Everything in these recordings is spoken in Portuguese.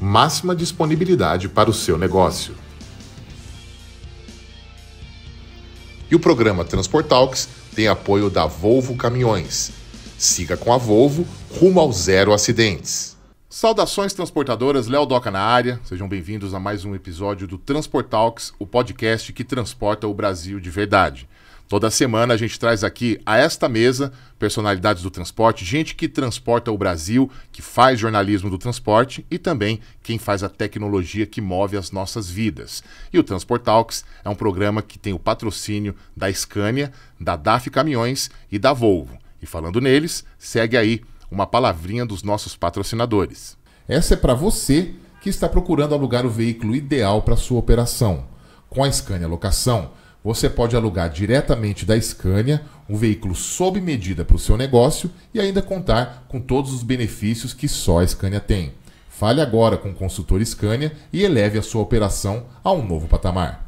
máxima disponibilidade para o seu negócio. E o programa Transportalks tem apoio da Volvo Caminhões. Siga com a Volvo rumo ao zero acidentes. Saudações transportadoras, Léo Doca na área. Sejam bem-vindos a mais um episódio do Transportalks, o podcast que transporta o Brasil de verdade. Toda semana a gente traz aqui a esta mesa personalidades do transporte, gente que transporta o Brasil, que faz jornalismo do transporte e também quem faz a tecnologia que move as nossas vidas. E o Transport Talks é um programa que tem o patrocínio da Scania, da DAF Caminhões e da Volvo. E falando neles, segue aí uma palavrinha dos nossos patrocinadores. Essa é para você que está procurando alugar o veículo ideal para sua operação. Com a Scania Locação, você pode alugar diretamente da Scania um veículo sob medida para o seu negócio e ainda contar com todos os benefícios que só a Scania tem. Fale agora com o consultor Scania e eleve a sua operação a um novo patamar.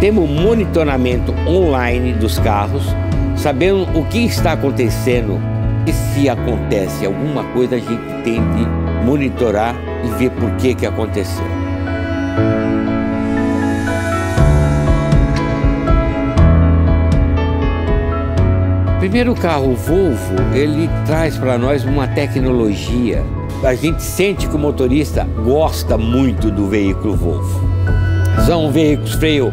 Temos monitoramento online dos carros, sabendo o que está acontecendo e se acontece alguma coisa a gente tem que monitorar e ver por que, que aconteceu. Primeiro o carro o Volvo, ele traz para nós uma tecnologia. A gente sente que o motorista gosta muito do veículo Volvo. São veículos freio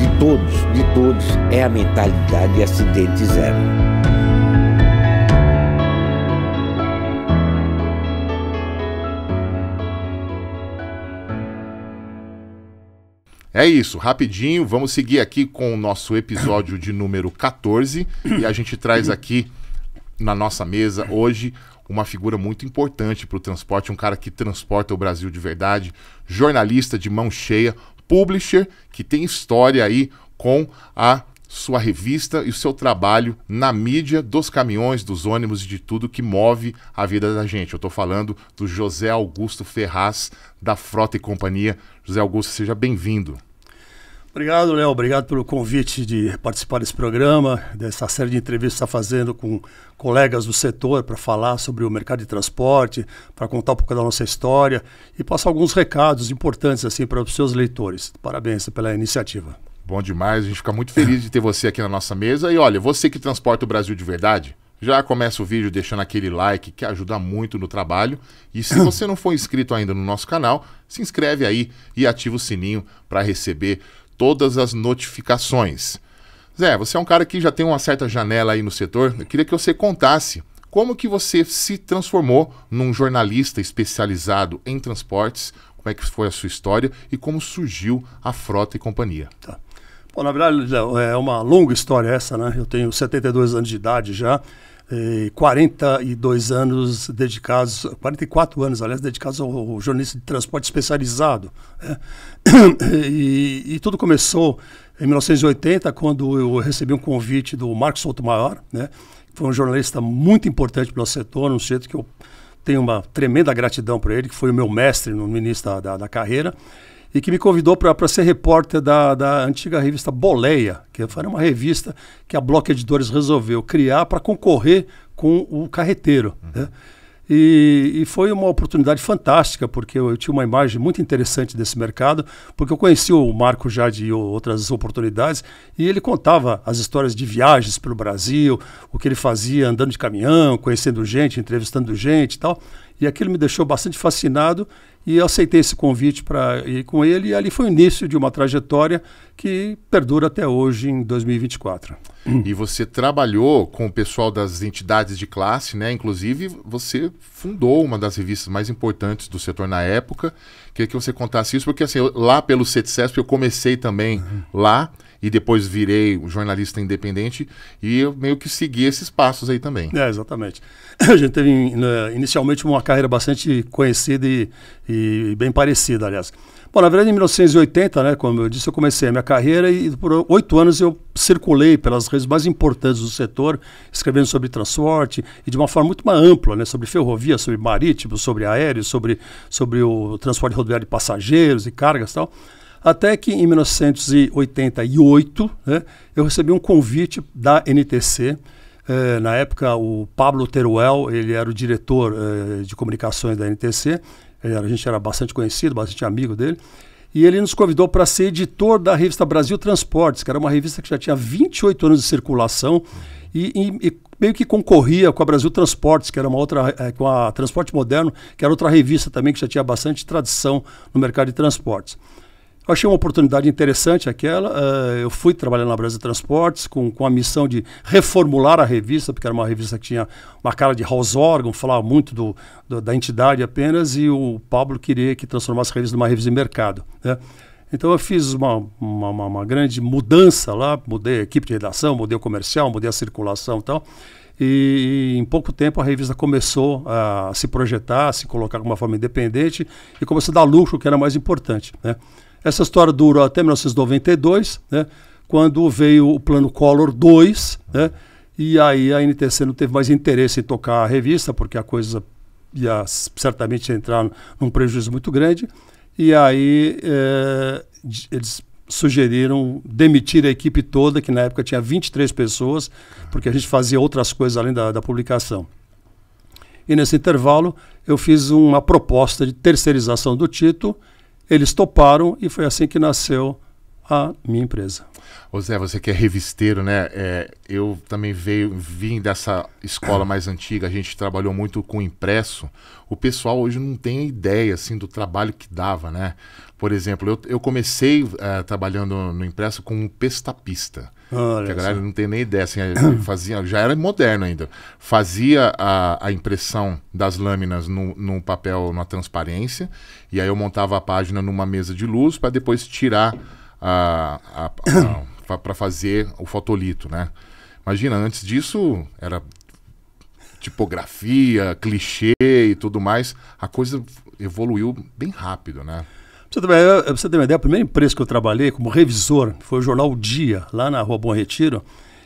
de todos, de todos, é a mentalidade acidente zero. É isso, rapidinho, vamos seguir aqui com o nosso episódio de número 14 e a gente traz aqui na nossa mesa hoje uma figura muito importante para o transporte, um cara que transporta o Brasil de verdade, jornalista de mão cheia, publisher que tem história aí com a sua revista e o seu trabalho na mídia dos caminhões, dos ônibus e de tudo que move a vida da gente. Eu estou falando do José Augusto Ferraz, da Frota e Companhia. José Augusto, seja bem-vindo. Obrigado, Léo. Obrigado pelo convite de participar desse programa, dessa série de entrevistas que está fazendo com colegas do setor para falar sobre o mercado de transporte, para contar um pouco da nossa história e passar alguns recados importantes assim para os seus leitores. Parabéns pela iniciativa. Bom demais, a gente fica muito feliz de ter você aqui na nossa mesa. E olha, você que transporta o Brasil de verdade, já começa o vídeo deixando aquele like que ajuda muito no trabalho. E se você não for inscrito ainda no nosso canal, se inscreve aí e ativa o sininho para receber todas as notificações. Zé, você é um cara que já tem uma certa janela aí no setor. Eu queria que você contasse como que você se transformou num jornalista especializado em transportes, como é que foi a sua história e como surgiu a Frota e Companhia. Tá. Bom, na verdade, é uma longa história essa, né? Eu tenho 72 anos de idade já 42 eh, anos dedicados, 44 anos, aliás, dedicados ao, jornalismo jornalista de transporte especializado. Né? E, e, tudo começou em 1980, quando eu recebi um convite do Marcos Sotomayor, né? que foi um jornalista muito importante para o setor, um sujeito que eu tenho uma tremenda gratidão para ele, que foi o meu mestre no início da, da, da carreira e que me convidou para ser repórter da, da antiga revista Boleia, que era uma revista que a Bloco Editores resolveu criar para concorrer com o Carreteiro. Uhum. Né? E, e, foi uma oportunidade fantástica, porque eu, eu, tinha uma imagem muito interessante desse mercado, porque eu conheci o Marco já de outras oportunidades, e ele contava as histórias de viagens pelo Brasil, o que ele fazia andando de caminhão, conhecendo gente, entrevistando gente e tal. E aquilo me deixou bastante fascinado e eu aceitei esse convite para ir com ele e ali foi o início de uma trajetória que perdura até hoje em 2024. E você trabalhou com o pessoal das entidades de classe, né? Inclusive você fundou uma das revistas mais importantes do setor na época. Queria que você contasse isso porque assim, eu, lá pelo CETESP eu comecei também uhum. lá e depois virei um jornalista independente e eu meio que segui esses passos aí também. É, exatamente. A gente teve né, inicialmente uma carreira bastante conhecida e, e bem parecida, aliás. Bom, na verdade, em 1980, né, como eu disse, eu comecei a minha carreira e por oito anos eu circulei pelas redes mais importantes do setor, escrevendo sobre transporte e de uma forma muito mais ampla, né, sobre ferrovia, sobre marítimo, sobre aéreo, sobre, sobre o transporte rodoviário de passageiros e cargas e tal. Até que em 1988 né, eu recebi um convite da NTC. Eh, na época, o Pablo Teruel, ele era o diretor eh, de comunicações da NTC. a gente era bastante conhecido, bastante amigo dele. E ele nos convidou para ser editor da revista Brasil Transportes, que era uma revista que já tinha 28 anos de circulação e, e, e meio que concorria com a Brasil Transportes, que era uma outra, é, com a Transporte Moderno, que era outra revista também que já tinha bastante tradição no mercado de transportes. Eu achei uma oportunidade interessante aquela. Uh, eu fui trabalhar na Brasil Transportes com, com a missão de reformular a revista, porque era uma revista que tinha uma cara de house organ, falava muito do, do, da entidade apenas, e o Pablo queria que transformasse a revista numa revista de mercado. Né? Então eu fiz uma, uma, uma, grande mudança lá, mudei a equipe de redação, mudei o comercial, mudei a circulação e tal. E, e em pouco tempo a revista começou a se projetar, a se colocar de uma forma independente e começou a dar lucro, que era mais importante. Né? Essa história durou até 1992, né, quando veio o Plano Collor 2, né, e aí a NTC não teve mais interesse em tocar a revista, porque a coisa ia certamente entrar num prejuízo muito grande, e aí é, eles sugeriram demitir a equipe toda, que na época tinha 23 pessoas, porque a gente fazia outras coisas além da, da publicação. E nesse intervalo eu fiz uma proposta de terceirização do título, eles toparam e foi assim que nasceu a minha empresa. Ô Zé, você que é revisteiro, né? É, eu também veio, vim dessa escola mais antiga, a gente trabalhou muito com impresso. O pessoal hoje não tem ideia assim, do trabalho que dava, né? Por exemplo, eu, eu comecei uh, trabalhando no impresso como pestapista. Olha que a galera não tem nem ideia. Assim, fazia, já era moderno ainda. Fazia a, a impressão das lâminas no, no papel, na transparência, e aí eu montava a página numa mesa de luz para depois tirar a, a, a para fazer o fotolito, né? Imagina, antes disso era tipografia, clichê e tudo mais. A coisa evoluiu bem rápido, né? você, ter, você ter uma ideia, a primeira empresa que eu trabalhei como revisor foi o jornal O Dia, lá na Rua Bom Retiro,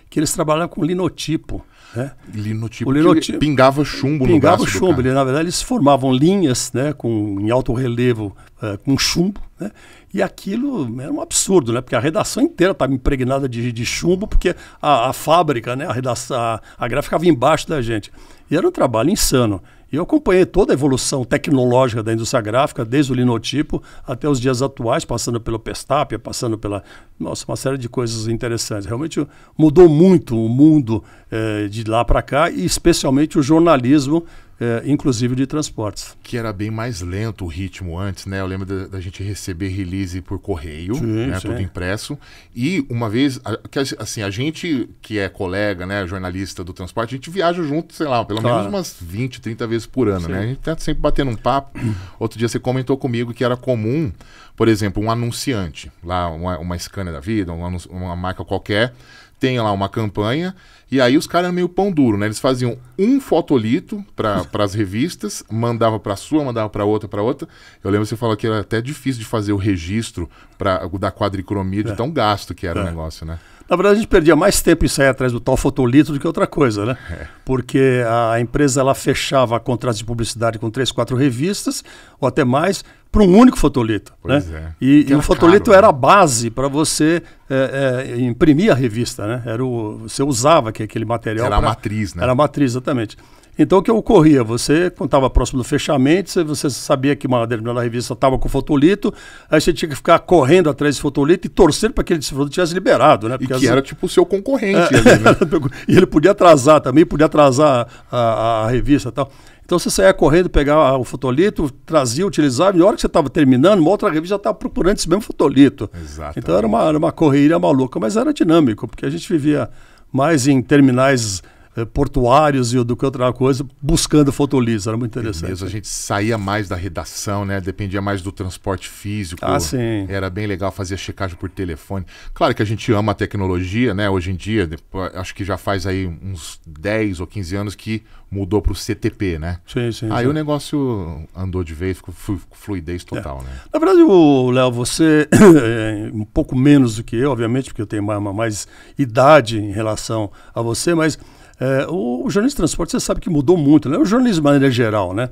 que eles trabalhavam com linotipo. Né? Linotipo, o linotipo pingava chumbo pingava no braço chumbo, ele, na verdade eles formavam linhas né, com, em alto relevo uh, com chumbo, né? e aquilo era um absurdo, né? porque a redação inteira estava impregnada de, de, chumbo, porque a, a, fábrica, né? a, redação, a, a gráfica ficava embaixo da gente. E era um trabalho insano. E eu acompanhei toda a evolução tecnológica da indústria gráfica, desde o linotipo até os dias atuais, passando pelo Pestapia, passando pela. Nossa, uma série de coisas interessantes. Realmente mudou muito o mundo eh, de lá para cá, e especialmente o jornalismo é, inclusive de transportes. Que era bem mais lento o ritmo antes, né? Eu lembro da, da gente receber release por correio, sim, né? sim. tudo impresso. E uma vez, a, que, assim, a gente que é colega, né, jornalista do transporte, a gente viaja junto, sei lá, pelo claro. menos umas 20, 30 vezes por ano, né? sim. né? A gente tá sempre batendo um papo. Outro dia você comentou comigo que era comum, por exemplo, um anunciante, lá, uma, uma scanner da vida, uma, uma marca qualquer, tem lá uma campanha e aí os caras eram meio pão duro, né? Eles faziam um fotolito para as revistas, mandava para sua, mandava para outra, para outra. Eu lembro você falou que era até difícil de fazer o registro para da quadricromia de é. tão gasto que era é. o negócio, né? Na verdade, a gente perdia mais tempo em sair atrás do tal fotolito do que outra coisa, né? É. Porque a empresa ela fechava contratos de publicidade com três, quatro revistas, ou até mais, para um único fotolito. Pois né? é. E, e o fotolito caro, era a né? base para você é, é, imprimir a revista. Né? Era o, você usava aquele material. Era pra, a matriz, né? Era a matriz, exatamente. Então o que ocorria? Você, quando estava próximo do fechamento, você sabia que uma determinada revista estava com fotolito, aí você tinha que ficar correndo atrás desse fotolito e torcer para que ele produto tivesse liberado, né? Porque e que as... era tipo o seu concorrente é, ali, né? e ele podia atrasar também, podia atrasar a, a, a revista e tal. Então você saía correndo, pegava o fotolito, trazia, utilizava, e na hora que você estava terminando, uma outra revista já estava procurando esse mesmo fotolito. Exatamente. Então era uma, era uma correria maluca, mas era dinâmico, porque a gente vivia mais em terminais eh, portuários e do que outra coisa, buscando fotolisa. Era muito interessante. mesmo, a gente saía mais da redação, né? Dependia mais do transporte físico. Ah, sim. Era bem legal fazer checagem por telefone. Claro que a gente ama a tecnologia, né? Hoje em dia, acho que já faz aí uns 10 ou 15 anos que mudou para o CTP, né? Sim, sim. Aí sim. o negócio andou de vez, ficou fluidez é. total, é. né? Na verdade, Léo, você é um pouco menos do que eu, obviamente, porque eu tenho mais, mais idade em relação a você, mas é, o, o, jornalismo de transporte, você sabe que mudou muito, né? O jornalismo de maneira geral, né?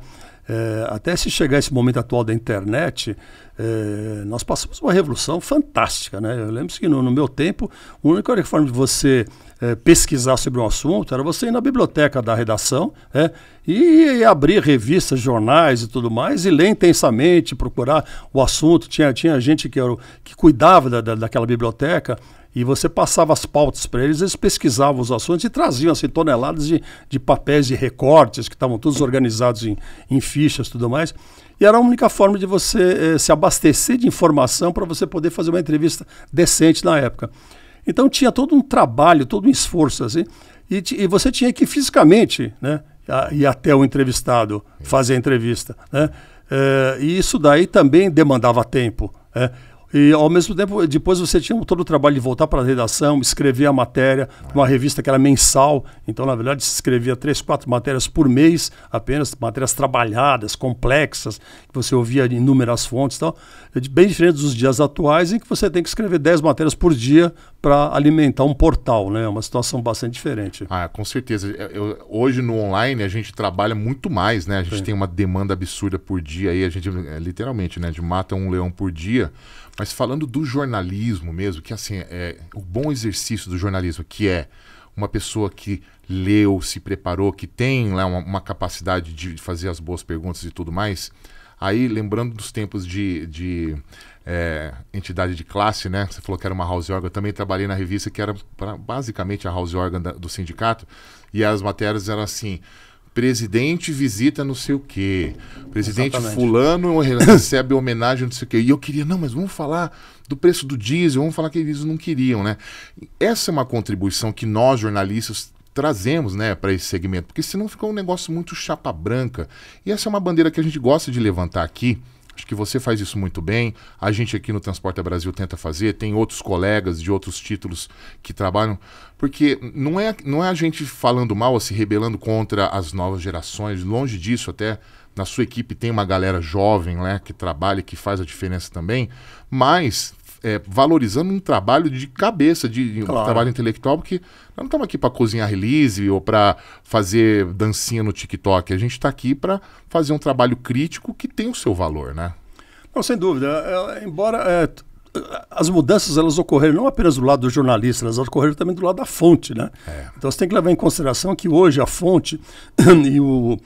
É, até se chegar esse momento atual da internet, é, nós passamos uma revolução fantástica, né? Eu lembro que no, no meu tempo, a única forma de você é, pesquisar sobre um assunto era você ir na biblioteca da redação é, e, e, abrir revistas, jornais e tudo mais e ler intensamente, procurar o assunto. Tinha, tinha gente que, era, que cuidava da, da, daquela biblioteca e você passava as pautas para eles, eles pesquisavam os assuntos e traziam assim, toneladas de, de papéis e recortes que estavam todos organizados em, em fichas e tudo mais. E era a única forma de você eh, se abastecer de informação para você poder fazer uma entrevista decente na época. Então tinha todo um trabalho, todo um esforço assim, e, e você tinha que fisicamente né, ir até o entrevistado fazer a entrevista. Né? Eh, e isso daí também demandava tempo. Né? E ao mesmo tempo, depois você tinha todo o trabalho de voltar para a redação, escrever a matéria, uma revista que era mensal. Então, na verdade, se escrevia três, quatro matérias por mês, apenas matérias trabalhadas, complexas, que você ouvia de inúmeras fontes e tal. É bem diferente dos dias atuais, em que você tem que escrever dez matérias por dia para alimentar um portal, né? É uma situação bastante diferente. Ah, com certeza. Eu, hoje no online a gente trabalha muito mais, né? A gente Sim. tem uma demanda absurda por dia aí, a gente é, literalmente, né? A gente mata um leão por dia. Mas falando do jornalismo mesmo, que assim, é o bom exercício do jornalismo, que é uma pessoa que leu, se preparou, que tem lá uma, uma capacidade de fazer as boas perguntas e tudo mais. Aí, lembrando dos tempos de, de é, entidade de classe, né? Você falou que era uma house organ. Eu também trabalhei na revista que era pra, basicamente a house organ da, do sindicato. E as matérias eram assim: presidente visita não sei o quê, presidente Exatamente. fulano recebe homenagem não sei o quê. E eu queria, não, mas vamos falar do preço do diesel, vamos falar que eles não queriam, né? Essa é uma contribuição que nós jornalistas trazemos, né, para esse segmento, porque senão fica um negócio muito chapa branca. E essa é uma bandeira que a gente gosta de levantar aqui. Acho que você faz isso muito bem. A gente aqui no Transporte Brasil tenta fazer, tem outros colegas de outros títulos que trabalham porque não é, não é a gente falando mal, se assim, rebelando contra as novas gerações, longe disso até. Na sua equipe tem uma galera jovem né, que trabalha, que faz a diferença também, mas é, valorizando um trabalho de cabeça, de claro. um trabalho intelectual, porque nós não estamos aqui para cozinhar release ou para fazer dancinha no TikTok. A gente está aqui para fazer um trabalho crítico que tem o seu valor, né? Não, sem dúvida. É, é embora é, as mudanças elas ocorreram não apenas do lado do jornalista, elas ocorreram também do lado da fonte, né? É. Então você tem que levar em consideração que hoje a fonte e, o,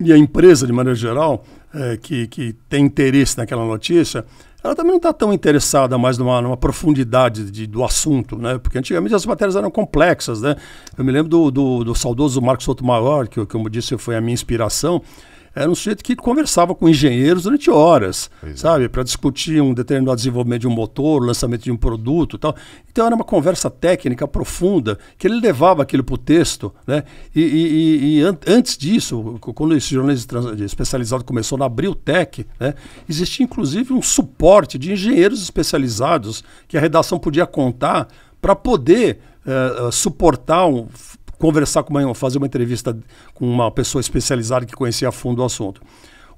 e a empresa, de maneira geral, é, que, que tem interesse naquela notícia, ela também não está tão interessada mais numa, numa profundidade de, do assunto, né? Porque antigamente as matérias eram complexas, né? Eu me lembro do, do, do saudoso Marcos Maior, que, como eu disse, foi a minha inspiração, era um sujeito que conversava com engenheiros durante horas, é. sabe, para discutir um determinado desenvolvimento de um motor, lançamento de um produto, tal. Então era uma conversa técnica profunda que ele levava aquilo para o texto, né? E, e, e an antes disso, quando esse jornalismo especializado começou na Abriltec, né, existia inclusive um suporte de engenheiros especializados que a redação podia contar para poder uh, suportar um, conversar com uma, fazer uma entrevista com uma pessoa especializada que conhecia a fundo o assunto.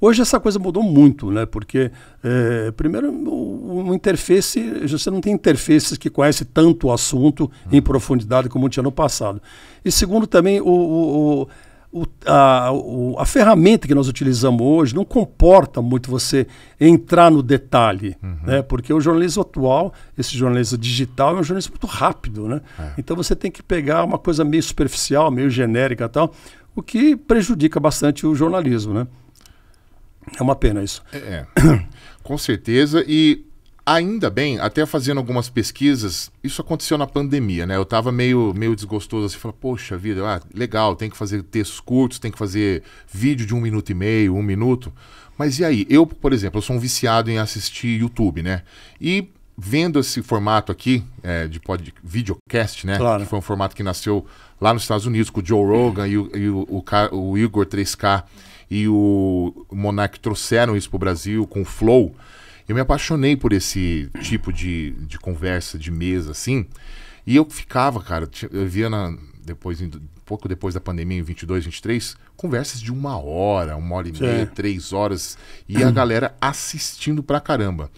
Hoje essa coisa mudou muito, né? Porque, é, primeiro, uma interface, você não tem interfaces que conhece tanto o assunto em profundidade como tinha no passado. E segundo, também, o, o, o o, a, o, a ferramenta que nós utilizamos hoje não comporta muito você entrar no detalhe, uhum. né? Porque o jornalismo atual, esse jornalismo digital, é um jornalismo muito rápido, né? É. Então você tem que pegar uma coisa meio superficial, meio genérica e tal, o que prejudica bastante o jornalismo, né? É uma pena isso. É, é. com certeza. E Ainda bem, até fazendo algumas pesquisas, isso aconteceu na pandemia, né? Eu tava meio, meio desgostoso, assim, falando, poxa vida, ah, legal, tem que fazer textos curtos, tem que fazer vídeo de um minuto e meio, um minuto. Mas e aí? Eu, por exemplo, eu sou um viciado em assistir YouTube, né? E vendo esse formato aqui, é, de pod, videocast, né? Claro. Que foi um formato que nasceu lá nos Estados Unidos, com o Joe Rogan e, o, e o, o, o Igor 3K e o Monark trouxeram isso pro Brasil com o Flow. Eu me apaixonei por esse tipo de, de conversa, de mesa, assim. E eu ficava, cara, eu via na, depois, pouco depois da pandemia, em 22, 23, conversas de uma hora, uma hora e Sim. meia, três horas, e a galera assistindo pra caramba.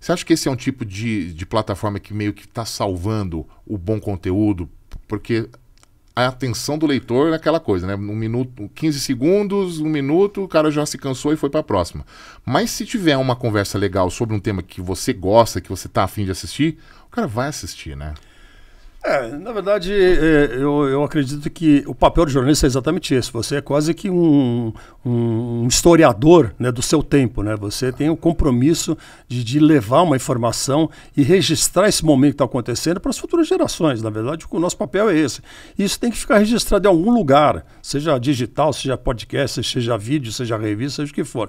Você acha que esse é um tipo de, de plataforma que meio que está salvando o bom conteúdo? Porque a atenção do leitor naquela coisa, né? Um minuto, 15 segundos, um minuto, o cara já se cansou e foi para a próxima. Mas se tiver uma conversa legal sobre um tema que você gosta, que você tá afim de assistir, o cara vai assistir, né? É, na verdade, é, eu, eu acredito que o papel do jornalista é exatamente esse. Você é quase que um, um historiador né, do seu tempo. Né? Você tem o compromisso de, de levar uma informação e registrar esse momento que está acontecendo para as futuras gerações. Na verdade, o nosso papel é esse. E isso tem que ficar registrado em algum lugar, seja digital, seja podcast, seja vídeo, seja revista, seja o que for.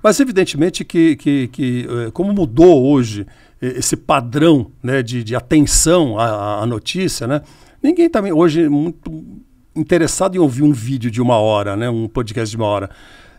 Mas, evidentemente, que, que, que eh, como mudou hoje esse padrão né, de, de atenção à, à, notícia, né? Ninguém também tá hoje é muito interessado em ouvir um vídeo de uma hora, né? Um podcast de uma hora.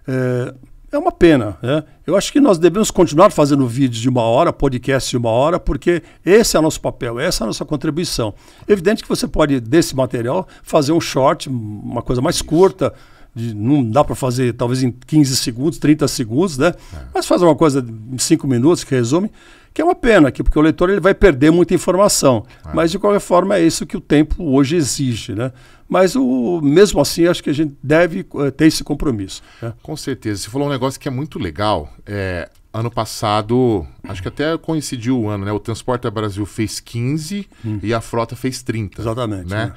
É, é uma pena. Né? Eu acho que nós devemos continuar fazendo vídeos de uma hora, podcast de uma hora, porque esse é o nosso papel, essa é a nossa contribuição. Evidente que você pode, desse material, fazer um short, uma coisa mais curta, de, não dá para fazer talvez em 15 segundos, 30 segundos, né? É. Mas fazer uma coisa em 5 minutos que resume. Que é uma pena, aqui, porque o leitor ele vai perder muita informação. É. Mas, de qualquer forma, é isso que o tempo hoje exige. Né? Mas, o, mesmo assim, acho que a gente deve eh, ter esse compromisso. Né? Com certeza. Você falou um negócio que é muito legal. É, ano passado, acho que até coincidiu o ano, né? O Transporte Brasil fez 15 hum. e a Frota fez 30. Exatamente. Né? né?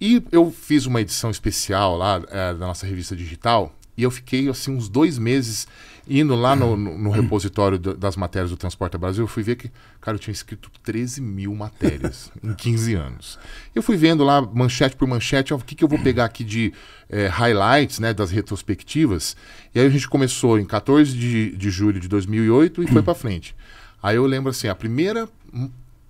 E eu fiz uma edição especial lá é, da nossa revista digital e eu fiquei assim uns dois meses Indo lá no, no, no repositório das matérias do Transporte Brasil, eu fui ver que, cara, eu tinha escrito 13 mil matérias em 15 anos. Eu fui vendo lá, manchete por manchete, ó, o que, que eu vou pegar aqui de é, highlights, né, das retrospectivas. E aí a gente começou em 14 de, de julho de 2008 e foi para frente. Aí eu lembro assim, a primeira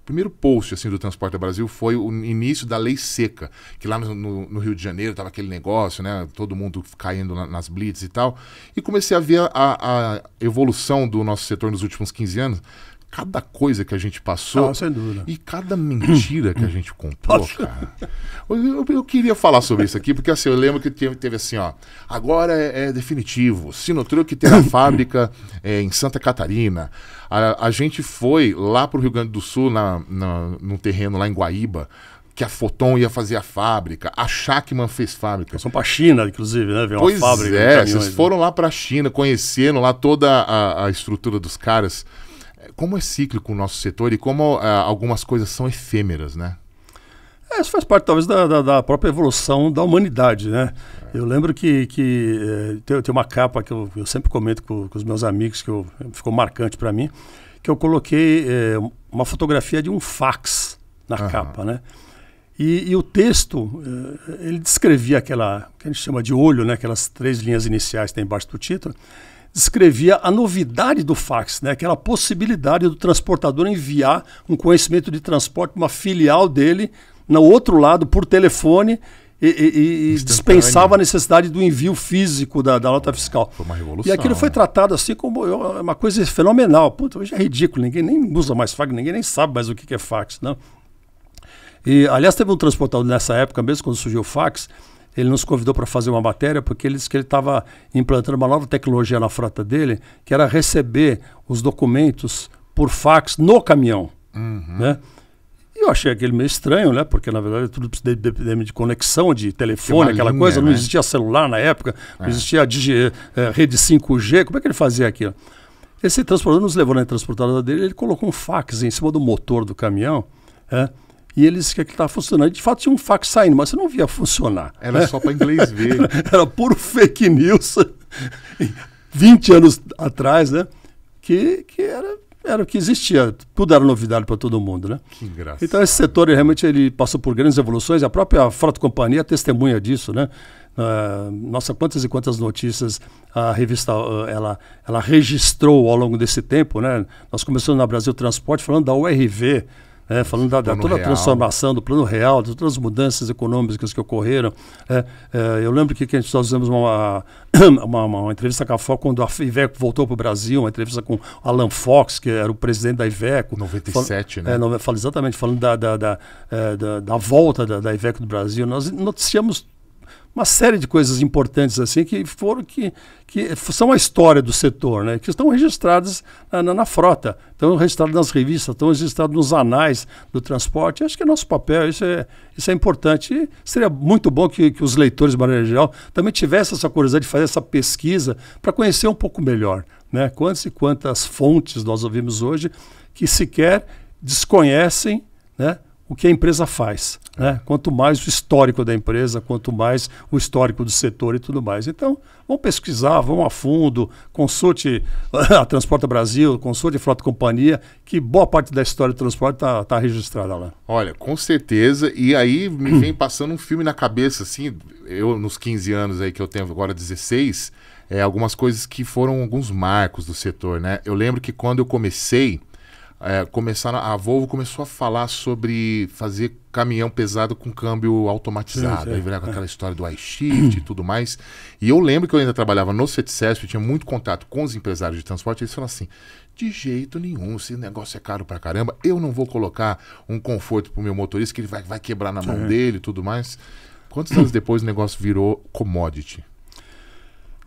primeiro post assim do Transporte Brasil foi o início da lei seca, que lá no, no Rio de Janeiro tava aquele negócio, né? Todo mundo caindo na, nas blitz e tal. E comecei a ver a, a, evolução do nosso setor nos últimos 15 anos cada coisa que a gente passou ah, e cada mentira que a gente contou, cara. Eu, eu, queria falar sobre isso aqui, porque assim, eu lembro que teve, teve assim, ó. Agora é, é definitivo. Sinotruc a fábrica é, em Santa Catarina. A, a gente foi lá para o Rio Grande do Sul, na, na, num terreno lá em Guaíba, que a Foton ia fazer a fábrica, a Shackman fez fábrica. São para a China, inclusive, né? Ver pois fábrica. É, caminhões, vocês né? foram lá para a China, conhecendo lá toda a, a estrutura dos caras como é cíclico o nosso setor e como eh, algumas coisas são efêmeras, né? É, isso faz parte, talvez, da, da, da, própria evolução da humanidade, né? É. Eu lembro que, que eh, tem, tem uma capa que eu, eu sempre comento com, com, os meus amigos, que eu, ficou marcante para mim, que eu coloquei é, uma fotografia de um fax na capa, né? E, e, o texto, ele descrevia aquela, que a gente chama de olho, né? Aquelas três linhas iniciais que tem embaixo do título descrevia a novidade do fax, né? aquela possibilidade do transportador enviar um conhecimento de transporte, uma filial dele, no outro lado, por telefone, e, e, e dispensava a necessidade do envio físico da, da nota fiscal. Foi uma revolução. E aquilo foi né? tratado assim como é uma coisa fenomenal. Puta, hoje é ridículo, ninguém nem usa mais fax, ninguém nem sabe mais o que é fax. Não? Né? E, aliás, teve um transportador nessa época mesmo, quando surgiu o fax, ele nos convidou para fazer uma matéria porque ele disse que ele estava implantando uma nova tecnologia na frota dele, que era receber os documentos por fax no caminhão. Uhum. Né? E eu achei aquele meio estranho, né? Porque na verdade tudo depende de conexão, de telefone, aquela linha, coisa. Né? Não existia celular na época, é. não existia digi, é, rede 5G. Como é que ele fazia aquilo? Esse transportador nos levou na transportadora dele, ele colocou um fax em cima do motor do caminhão. É, e eles que aquilo estava funcionando. De fato, tinha um fax saindo, mas você não via funcionar. Era né? só para inglês ver. Era puro fake news, 20 anos atrás, né? Que, que era, era o que existia. Tudo era novidade para todo mundo, né? Que engraçado. Então, esse setor ele, realmente ele passou por grandes evoluções. A própria Frota Companhia é testemunha disso, né? Uh, nossa, quantas e quantas notícias a revista uh, ela, ela registrou ao longo desse tempo, né? Nós começamos na Brasil Transporte falando da URV, é, falando da, da toda real. a transformação do plano real, de todas as mudanças econômicas que ocorreram. É, é, eu lembro que, que nós fizemos uma, uma, uma, entrevista com a FOC quando a Iveco voltou para o Brasil, uma entrevista com Alan Fox, que era o presidente da Iveco. 97, fal, é, né? É, exatamente, falando da, da, da, é, da, da volta da, da Iveco do Brasil. Nós noticiamos uma série de coisas importantes assim que foram que, que são a história do setor, né? Que estão registradas na, na, na frota, estão registradas nas revistas, estão registradas nos anais do transporte. Acho que é nosso papel, isso é, isso é importante. E seria muito bom que, que os leitores, de maneira geral, também tivessem essa curiosidade de fazer essa pesquisa para conhecer um pouco melhor, né? Quantas e quantas fontes nós ouvimos hoje que sequer desconhecem, né? o que a empresa faz. Né? É. Quanto mais o histórico da empresa, quanto mais o histórico do setor e tudo mais. Então, vamos pesquisar, vamos a fundo, consulte a Transporta Brasil, consulte a Frota Companhia, que boa parte da história do transporte está tá registrada lá. Olha, com certeza. E aí me vem passando um filme na cabeça, assim, eu nos 15 anos aí que eu tenho agora 16, é, algumas coisas que foram alguns marcos do setor, né? Eu lembro que quando eu comecei, é, começaram, a Volvo começou a falar sobre fazer caminhão pesado com câmbio automatizado. Sim, sim. Aí veio com aquela é. história do iShift e tudo mais. E eu lembro que eu ainda trabalhava no CETSESP, eu tinha muito contato com os empresários de transporte, eles falaram assim, de jeito nenhum, se o negócio é caro pra caramba, eu não vou colocar um conforto pro meu motorista que ele vai, vai quebrar na mão é. dele e tudo mais. Quantos anos depois o negócio virou commodity?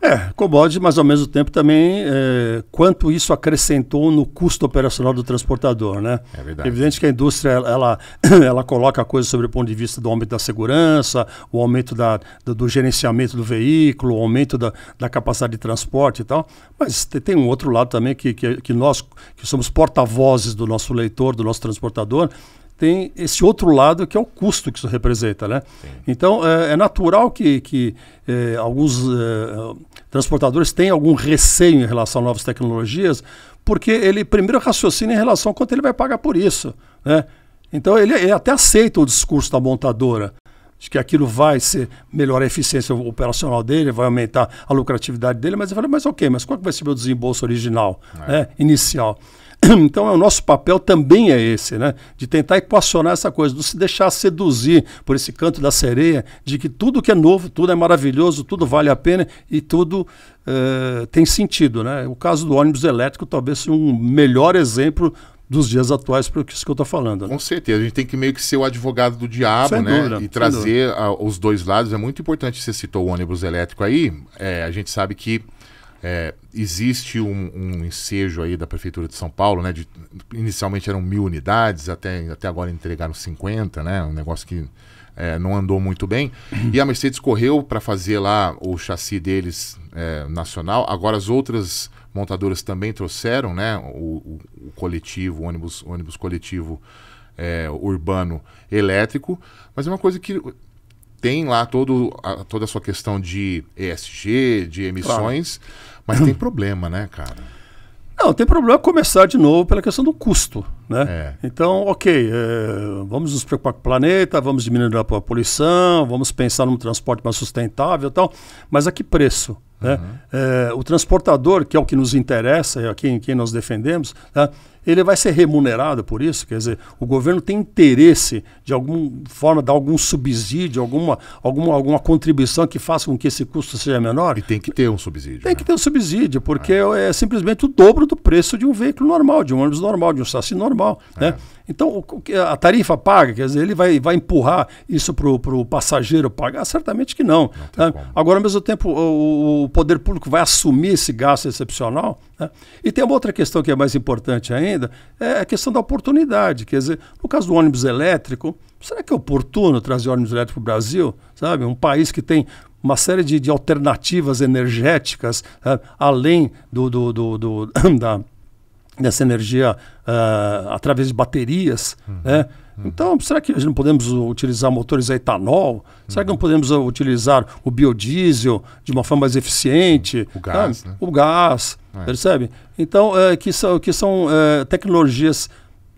É, commodity, mas ao mesmo tempo também é, quanto isso acrescentou no custo operacional do transportador, né? É verdade. É evidente que a indústria, ela, ela coloca a coisa sobre o ponto de vista do aumento da segurança, o aumento da, do, do gerenciamento do veículo, o aumento da, da, capacidade de transporte e tal, mas tem um outro lado também que, que, que nós, que somos porta-vozes do nosso leitor, do nosso transportador, tem esse outro lado que é o custo que isso representa. Né? Sim. Então, é, é, natural que, que é, alguns é, transportadores tenham algum receio em relação a novas tecnologias, porque ele primeiro raciocina em relação a quanto ele vai pagar por isso. Né? Então, ele, é, ele até aceita o discurso da montadora de que aquilo vai ser melhorar a eficiência operacional dele, vai aumentar a lucratividade dele, mas ele fala mas ok, mas qual que vai ser meu desembolso original, é. né, inicial? Então, é o nosso papel também é esse, né? De tentar equacionar essa coisa, de se deixar seduzir por esse canto da sereia, de que tudo que é novo, tudo é maravilhoso, tudo vale a pena e tudo uh, tem sentido, né? O caso do ônibus elétrico talvez seja um melhor exemplo dos dias atuais para o que eu estou falando. Né? Com certeza, a gente tem que meio que ser o advogado do diabo, né? e trazer a, os dois lados. É muito importante, você citou o ônibus elétrico aí, é, a gente sabe que é, existe um, um, ensejo aí da Prefeitura de São Paulo, né? De, inicialmente eram mil unidades, até, até agora entregaram 50, né? Um negócio que é, não andou muito bem. Uhum. E a Mercedes correu para fazer lá o chassi deles é, nacional. Agora as outras montadoras também trouxeram, né? O, o, o coletivo, o ônibus, o ônibus coletivo é, urbano elétrico. Mas é uma coisa que tem lá todo, a, toda a sua questão de ESG, de emissões. Claro. Mas tem problema, né, cara? Não, tem problema começar de novo pela questão do custo, né? É. Então, ok, é, vamos nos preocupar com o planeta, vamos diminuir a poluição, vamos pensar num transporte mais sustentável e tal, mas a que preço? Né? Uhum. Né? É, o transportador, que é o que nos interessa, é quem, quem nós defendemos, né? ele vai ser remunerado por isso? Quer dizer, o governo tem interesse de alguma forma dar algum subsídio, alguma, alguma, alguma contribuição que faça com que esse custo seja menor? E tem que ter um subsídio. Tem né? que ter um subsídio, porque é. é. simplesmente o dobro do preço de um veículo normal, de um ônibus normal, de um saci normal. É. Né? Então, a tarifa paga, quer dizer, ele vai, vai empurrar isso para o passageiro pagar? Certamente que não. não né? Agora, ao mesmo tempo, o, o poder público vai assumir esse gasto excepcional? Né? E tem uma outra questão que é mais importante ainda, é a questão da oportunidade. Quer dizer, no caso do ônibus elétrico, será que é oportuno trazer ônibus elétrico para o Brasil? Sabe, um país que tem uma série de, de alternativas energéticas, né? além do, do, do, do da, dessa energia uh, através de baterias, uhum. né? Então, será que não podemos utilizar motores a etanol? Será que não uhum. podemos ah, utilizar o biodiesel de uma forma mais eficiente? O gás, né? O gás. É. Percebe? Então, é, que são, que são é, tecnologias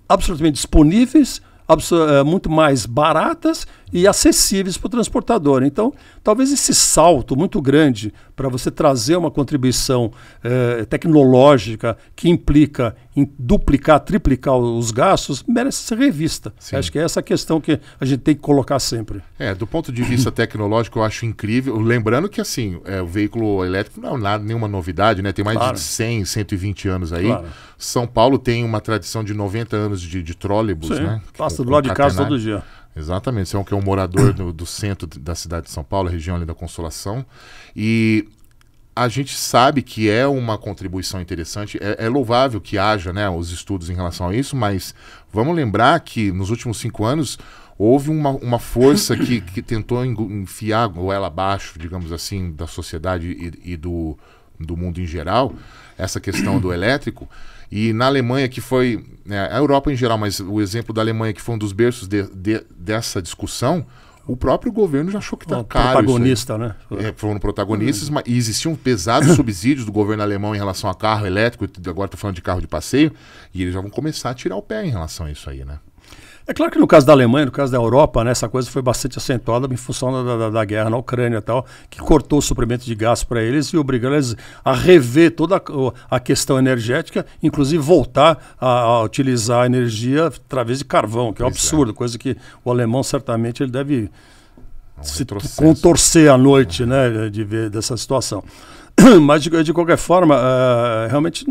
absolutamente disponíveis, absor é, muito mais baratas e acessíveis para o transportador. Então, talvez esse salto muito grande para você trazer uma contribuição eh, tecnológica que implica em duplicar, triplicar os gastos, merece ser revista. Sim. Acho que é essa questão que a gente tem que colocar sempre. É, do ponto de vista tecnológico, eu acho incrível. Lembrando que, assim, é, o veículo elétrico não é nada, nenhuma novidade, né? Tem mais claro. de 100, 120 anos aí. Claro. São Paulo tem uma tradição de 90 anos de, de trólebus, né? Passa do lado de casa todo dia. Exatamente. Você é um, que é um morador do, do, centro da cidade de São Paulo, região ali da Consolação. E a gente sabe que é uma contribuição interessante. É, é louvável que haja né, os estudos em relação a isso, mas vamos lembrar que nos últimos cinco anos houve uma, uma força que, que tentou enfiar a goela abaixo, digamos assim, da sociedade e, e do, do mundo em geral, essa questão do elétrico. E na Alemanha, que foi. Né, a Europa em geral, mas o exemplo da Alemanha, que foi um dos berços de, de, dessa discussão, o próprio governo já achou que está caro. Protagonista, né? É, foram protagonistas, mas existiam pesados subsídios do governo alemão em relação a carro elétrico, agora estou tá falando de carro de passeio, e eles já vão começar a tirar o pé em relação a isso aí, né? É claro que no caso da Alemanha, no caso da Europa, né, essa coisa foi bastante acentuada em função da, da, da guerra na Ucrânia e tal, que cortou o suprimento de gás para eles e obrigou eles a rever toda a, a questão energética, inclusive voltar a, a, utilizar a energia através de carvão, que é um é. absurdo, é. coisa que o alemão certamente ele deve é um se contorcer à noite, uhum. né, de ver dessa situação. Mas de, de qualquer forma, uh, realmente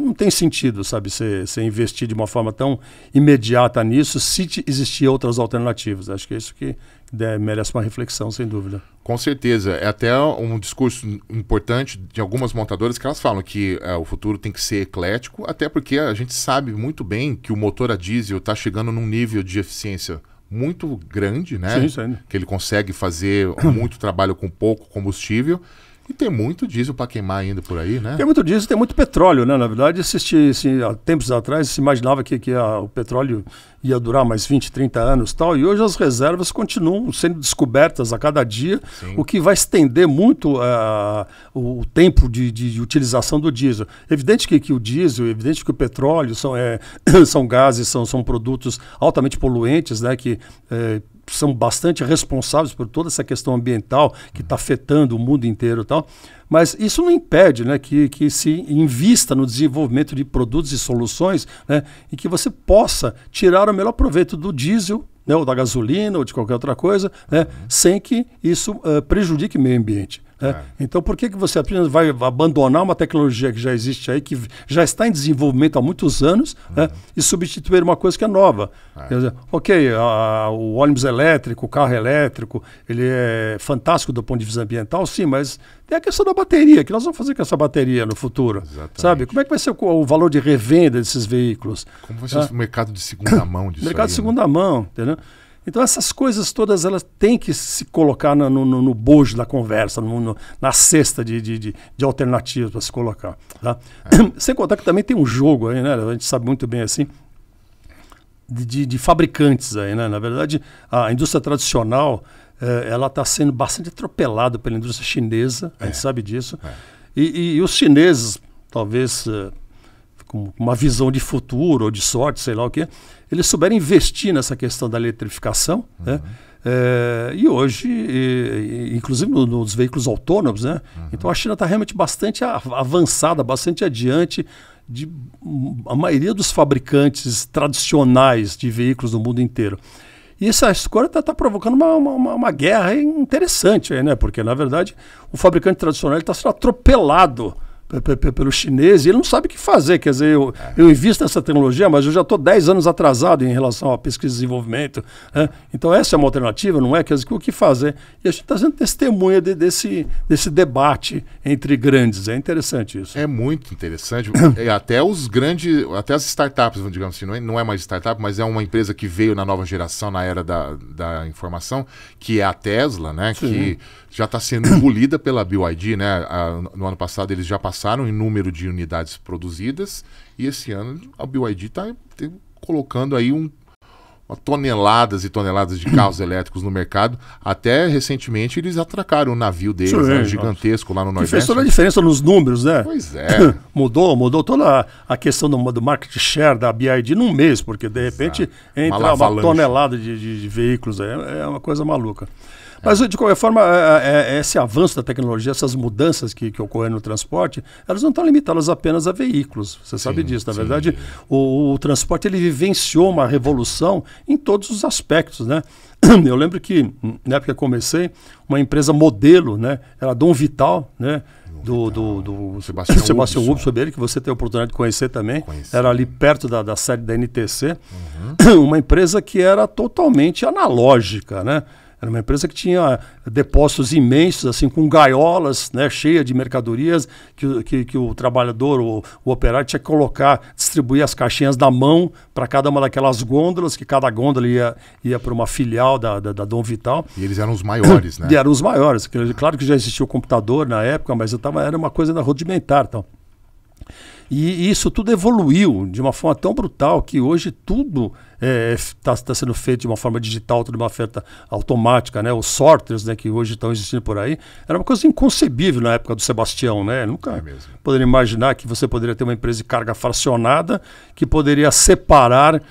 não tem sentido, sabe, você investir de uma forma tão imediata nisso se existir outras alternativas. Acho que é isso que né, merece uma reflexão, sem dúvida. Com certeza. É até um discurso importante de algumas montadoras que elas falam que é, o futuro tem que ser eclético, até porque a gente sabe muito bem que o motor a diesel está chegando num nível de eficiência muito grande, né? Sim, sim. Que ele consegue fazer muito trabalho com pouco combustível e tem muito diesel para queimar ainda por aí, né? Tem muito diesel, tem muito petróleo, né? Na verdade, assisti, assim, há tempos atrás se imaginava que, que a, o petróleo ia durar mais 20, 30 anos tal, e hoje as reservas continuam sendo descobertas a cada dia, Sim. o que vai estender muito uh, o tempo de, de, utilização do diesel. Evidente que, que o diesel, evidente que o petróleo são, é, são gases, são, são produtos altamente poluentes, né, que é, são bastante responsáveis por toda essa questão ambiental que está afetando o mundo inteiro e tal. Mas isso não impede né, que, que se invista no desenvolvimento de produtos e soluções né, e que você possa tirar o melhor proveito do diesel né, ou da gasolina ou de qualquer outra coisa, né, uhum. sem que isso uh, prejudique o meio ambiente. Né? Então, por que, que você apenas vai abandonar uma tecnologia que já existe aí, que já está em desenvolvimento há muitos anos, uhum. né? e substituir uma coisa que é nova? É. Dizer, ok, a, o ônibus elétrico, o carro elétrico, ele é fantástico do ponto de vista ambiental, sim, mas tem a questão da bateria. O que nós vamos fazer com essa bateria no futuro? Exatamente. Sabe? Como é que vai ser o, o valor de revenda desses veículos? Como vai ser o mercado de segunda mão disso Mercado aí, de né? segunda né? mão, entendeu? Então essas coisas todas elas têm que se colocar no, no, no bojo da conversa, no, na cesta de, de, de, de alternativas para se colocar. Tá? É. Sem contar que também tem um jogo aí, né? A gente sabe muito bem assim. De, de fabricantes aí, né? Na verdade, a indústria tradicional eh, ela está sendo bastante atropelada pela indústria chinesa, é. a gente é. sabe disso. É. E, e, os chineses, talvez eh, com uma visão de futuro ou de sorte, sei lá o quê, eles souberam investir nessa questão da eletrificação, uhum. né? É, e hoje, e, inclusive nos, nos veículos autônomos, né? Uhum. Então a China está realmente bastante avançada, bastante adiante de a maioria dos fabricantes tradicionais de veículos do mundo inteiro. E essa escolha está tá provocando uma, uma, uma, guerra interessante aí, né? Porque, na verdade, o fabricante tradicional está sendo atropelado pelo chinês, e ele não sabe o que fazer. Quer dizer, eu, eu invisto nessa tecnologia, mas eu já estou 10 anos atrasado em relação à pesquisa e desenvolvimento. Né? Então, essa é uma alternativa, não é? Quer dizer, o que fazer? E a gente está sendo testemunha de, desse, desse debate entre grandes. É interessante isso. É muito interessante. É, até os grandes, até as startups, digamos assim, não é, não é mais startup, mas é uma empresa que veio na nova geração, na era da, da informação, que é a Tesla, né? Sim. Que já está sendo engolida pela BYD, né? A, no ano passado eles já passaram passaram em número de unidades produzidas e esse ano a BYD está colocando aí um, toneladas e toneladas de carros elétricos no mercado. Até recentemente eles atracaram o navio deles, Sim, né, gigantesco lá no Nordeste. Fez toda a diferença nos números, né? Pois é. mudou, mudou toda a questão do, do market share da BID num mês, porque de repente Exato. entra uma, uma tonelada de, de, de veículos. É, é uma coisa maluca. Mas, de qualquer forma, é, é, é, esse avanço da tecnologia, essas mudanças que, que ocorrem no transporte, elas não estão limitadas apenas a veículos. Você sim, sabe disso. Na verdade, o, o, transporte ele vivenciou uma revolução em todos os aspectos, né? Eu lembro que, na época que eu comecei, uma empresa modelo, né? Era Dom Vital, né? Do, do, do, Sebastião, Sebastião Urbso. sobre ele, que você tem a oportunidade de conhecer também. Conheci. Era ali perto da, da sede da NTC. Uhum. Uma empresa que era totalmente analógica, né? Era uma empresa que tinha depósitos imensos, assim, com gaiolas, né, cheia de mercadorias, que, que, que o trabalhador, o, o, operário, tinha que colocar, distribuir as caixinhas da mão para cada uma daquelas gôndolas, que cada gôndola ia, ia para uma filial da, da, da, Dom Vital. E eles eram os maiores, né? E eram os maiores. Claro que já existia o computador na época, mas eu tava, era uma coisa rudimentar. Então. E isso tudo evoluiu de uma forma tão brutal que hoje tudo está é, tá, tá sendo feito de uma forma digital, de uma oferta automática, né? Os sorters, né, que hoje estão existindo por aí, era uma coisa inconcebível na época do Sebastião, né? Nunca é poderia imaginar que você poderia ter uma empresa de carga fracionada que poderia separar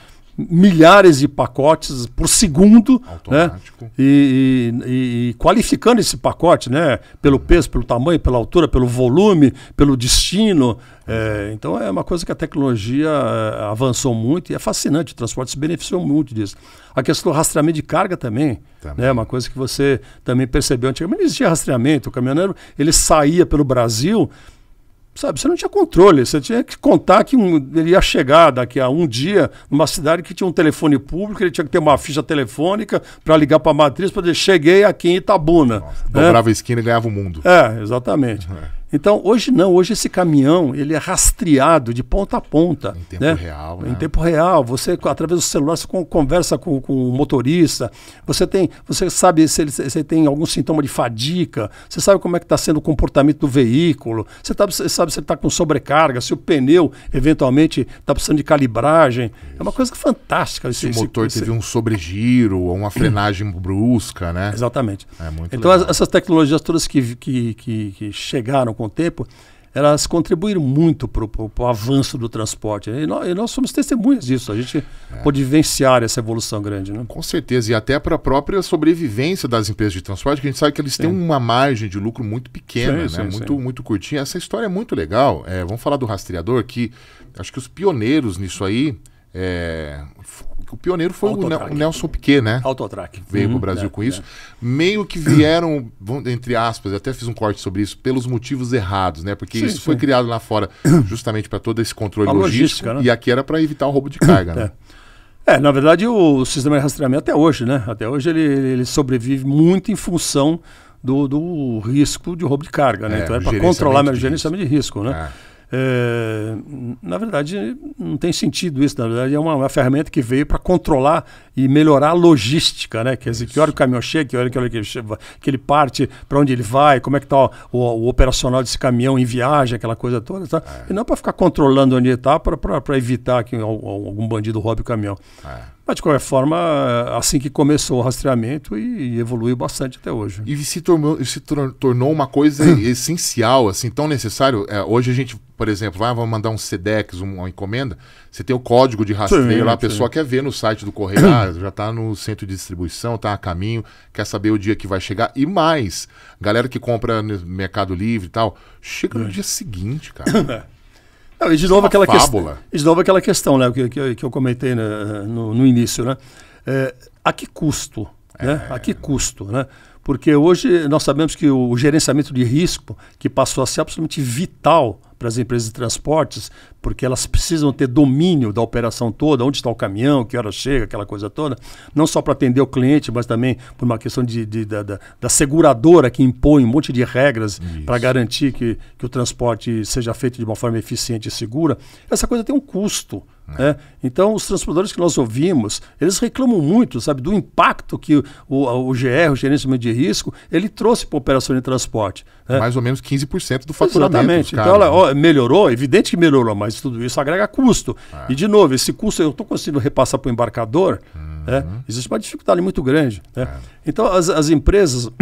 milhares de pacotes por segundo, né? E, e, e, qualificando esse pacote, né? Pelo uhum. peso, pelo tamanho, pela altura, pelo volume, pelo destino. É, então é uma coisa que a tecnologia é, avançou muito e é fascinante. O transporte se beneficiou muito disso. A questão do rastreamento de carga também, né? também. né? Uma coisa que você também percebeu antigamente não existia rastreamento. O caminhoneiro ele saía pelo Brasil Sabe, você não tinha controle, você tinha que contar que um, ele ia chegar daqui a um dia numa cidade que tinha um telefone público, ele tinha que ter uma ficha telefônica para ligar para a matriz para dizer, cheguei aqui em Itabuna. Nossa, né? Dobrava a esquina e ganhava o mundo. É, exatamente. Uhum. Então, hoje não, hoje esse caminhão, ele é rastreado de ponta a ponta. Em tempo né? real, né? Em tempo real, você através do celular, você conversa com, com o motorista, você tem, você sabe se ele se tem algum sintoma de fadiga, você sabe como é que está sendo o comportamento do veículo, você, tá, você sabe se ele está com sobrecarga, se o pneu, eventualmente, está precisando de calibragem. Isso. É uma coisa fantástica. Esse, se o motor esse, teve um sobregiro ou uma frenagem brusca, né? Exatamente. É então, legal. essas tecnologias todas que, que, que, que chegaram com o tempo, elas contribuíram muito para o avanço do transporte. Né? E nós, e nós, somos testemunhas disso. A gente é. pôde vivenciar essa evolução grande. Né? Com certeza. E até para a própria sobrevivência das empresas de transporte, que a gente sabe que eles sim. têm uma margem de lucro muito pequena, sim, né? sim, muito, muito curtinha. Essa história é muito legal. É, vamos falar do rastreador, que acho que os pioneiros nisso aí é, o pioneiro foi o Nelson Piquet, né? Autotrack. Veio uhum, para o Brasil é, com isso. É. Meio que vieram, entre aspas, até fiz um corte sobre isso, pelos motivos errados, né? Porque sim, isso sim. foi criado lá fora justamente para todo esse controle logístico. né? E aqui era para evitar o roubo de carga, né? É. é, na verdade o sistema de rastreamento até hoje, né? Até hoje ele, ele sobrevive muito em função do, do risco de roubo de carga, né? É, então é para controlar o gerenciamento de risco, né? É. É, na verdade, não tem sentido isso. Na verdade, é uma, uma ferramenta que veio para controlar e melhorar a logística, né? Quer dizer, isso. que hora o caminhão chega, que hora que ele, que ele parte, para onde ele vai, como é que está o, o, o, operacional desse caminhão em viagem, aquela coisa toda. Tá? É. E não para ficar controlando onde ele está, para evitar que algum, algum bandido roube o caminhão. É. Mas, de qualquer forma, assim que começou o rastreamento e, e evoluiu bastante até hoje. E se tornou, se tornou uma coisa essencial, assim, tão necessário. É, hoje a gente, por exemplo, vai, mandar um SEDEX, uma encomenda, você tem o código de rastreio sim, lá, a sim. pessoa quer ver no site do correio, ah, já está no centro de distribuição, está a caminho, quer saber o dia que vai chegar. E mais, galera que compra no Mercado Livre e tal, chega no é. dia seguinte, cara. É. Não, e de novo, é aquela fábula. Que... de novo aquela questão né, que, que, que eu comentei né, no, no, início. Né? É, a que custo? É... Né? A que custo? Né? Porque hoje nós sabemos que o gerenciamento de risco, que passou a ser absolutamente vital para as empresas de transportes, porque elas precisam ter domínio da operação toda, onde está o caminhão, que hora chega, aquela coisa toda, não só para atender o cliente, mas também por uma questão de, de da, da, da, seguradora que impõe um monte de regras para garantir que, que o transporte seja feito de uma forma eficiente e segura. Essa coisa tem um custo. É. Né? Então, os transportadores que nós ouvimos, eles reclamam muito, sabe, do impacto que o, o, GR, o Gerenciamento de Risco, ele trouxe para a operação de transporte. Né? Mais ou menos 15% do faturamento. Exatamente. Então, ela né? ó, melhorou, evidente que melhorou, mas tudo isso agrega custo. É. E, de novo, esse custo eu estou conseguindo repassar para o embarcador, uhum. existe uma dificuldade muito grande. É. Então, as, as empresas...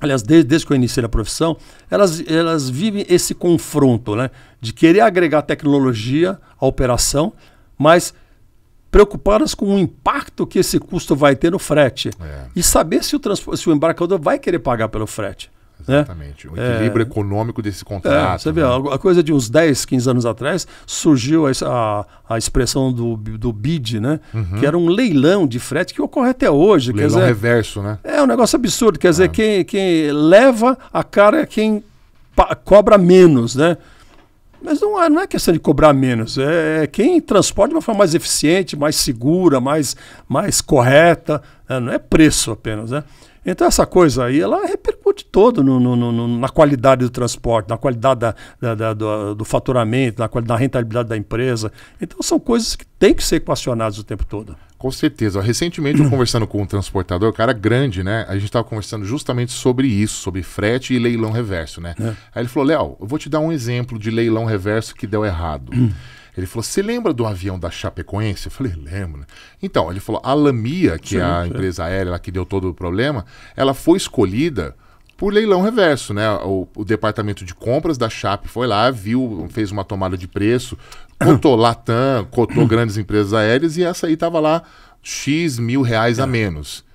aliás, desde, desde que eu iniciei a profissão, elas, elas vivem esse confronto, né? De querer agregar tecnologia à operação, mas preocupadas com o impacto que esse custo vai ter no frete. É. E saber se o, se o embarcador vai querer pagar pelo frete. Né? Exatamente. O equilíbrio é... econômico desse é, contrato. É, você vê, né? a coisa de uns 10, 15 anos atrás, surgiu a, a, a expressão do, do BID, né? Uhum. Que era um leilão de frete que ocorre até hoje. O leilão dizer, reverso, né? É um negócio absurdo. Quer dizer, é. quem, quem leva a cara é quem cobra menos, né? Mas não é, não é questão de cobrar menos. É, é quem transporta de uma forma mais eficiente, mais segura, mais, mais correta. Né? Não é preço apenas, né? Então essa coisa aí, ela repercute todo no, no, no, na qualidade do transporte, na qualidade da, da, da, do, do, faturamento, na qualidade da rentabilidade da empresa. Então são coisas que têm que ser equacionadas o tempo todo. Com certeza. Recentemente, eu conversando com um transportador, cara grande, né? A gente estava conversando justamente sobre isso, sobre frete e leilão reverso, né? É. Aí ele falou, Léo, eu vou te dar um exemplo de leilão reverso que deu errado. Ele falou: Você lembra do avião da Chapecoense? Eu falei: Lembro. Né? Então, ele falou: A Lamia, que é sim, é a empresa aérea lá que deu todo o problema, ela foi escolhida por leilão reverso, né? O, o, departamento de compras da Chape foi lá, viu, fez uma tomada de preço, cotou Latam, cotou grandes empresas aéreas e essa aí tava lá X mil reais é. a menos.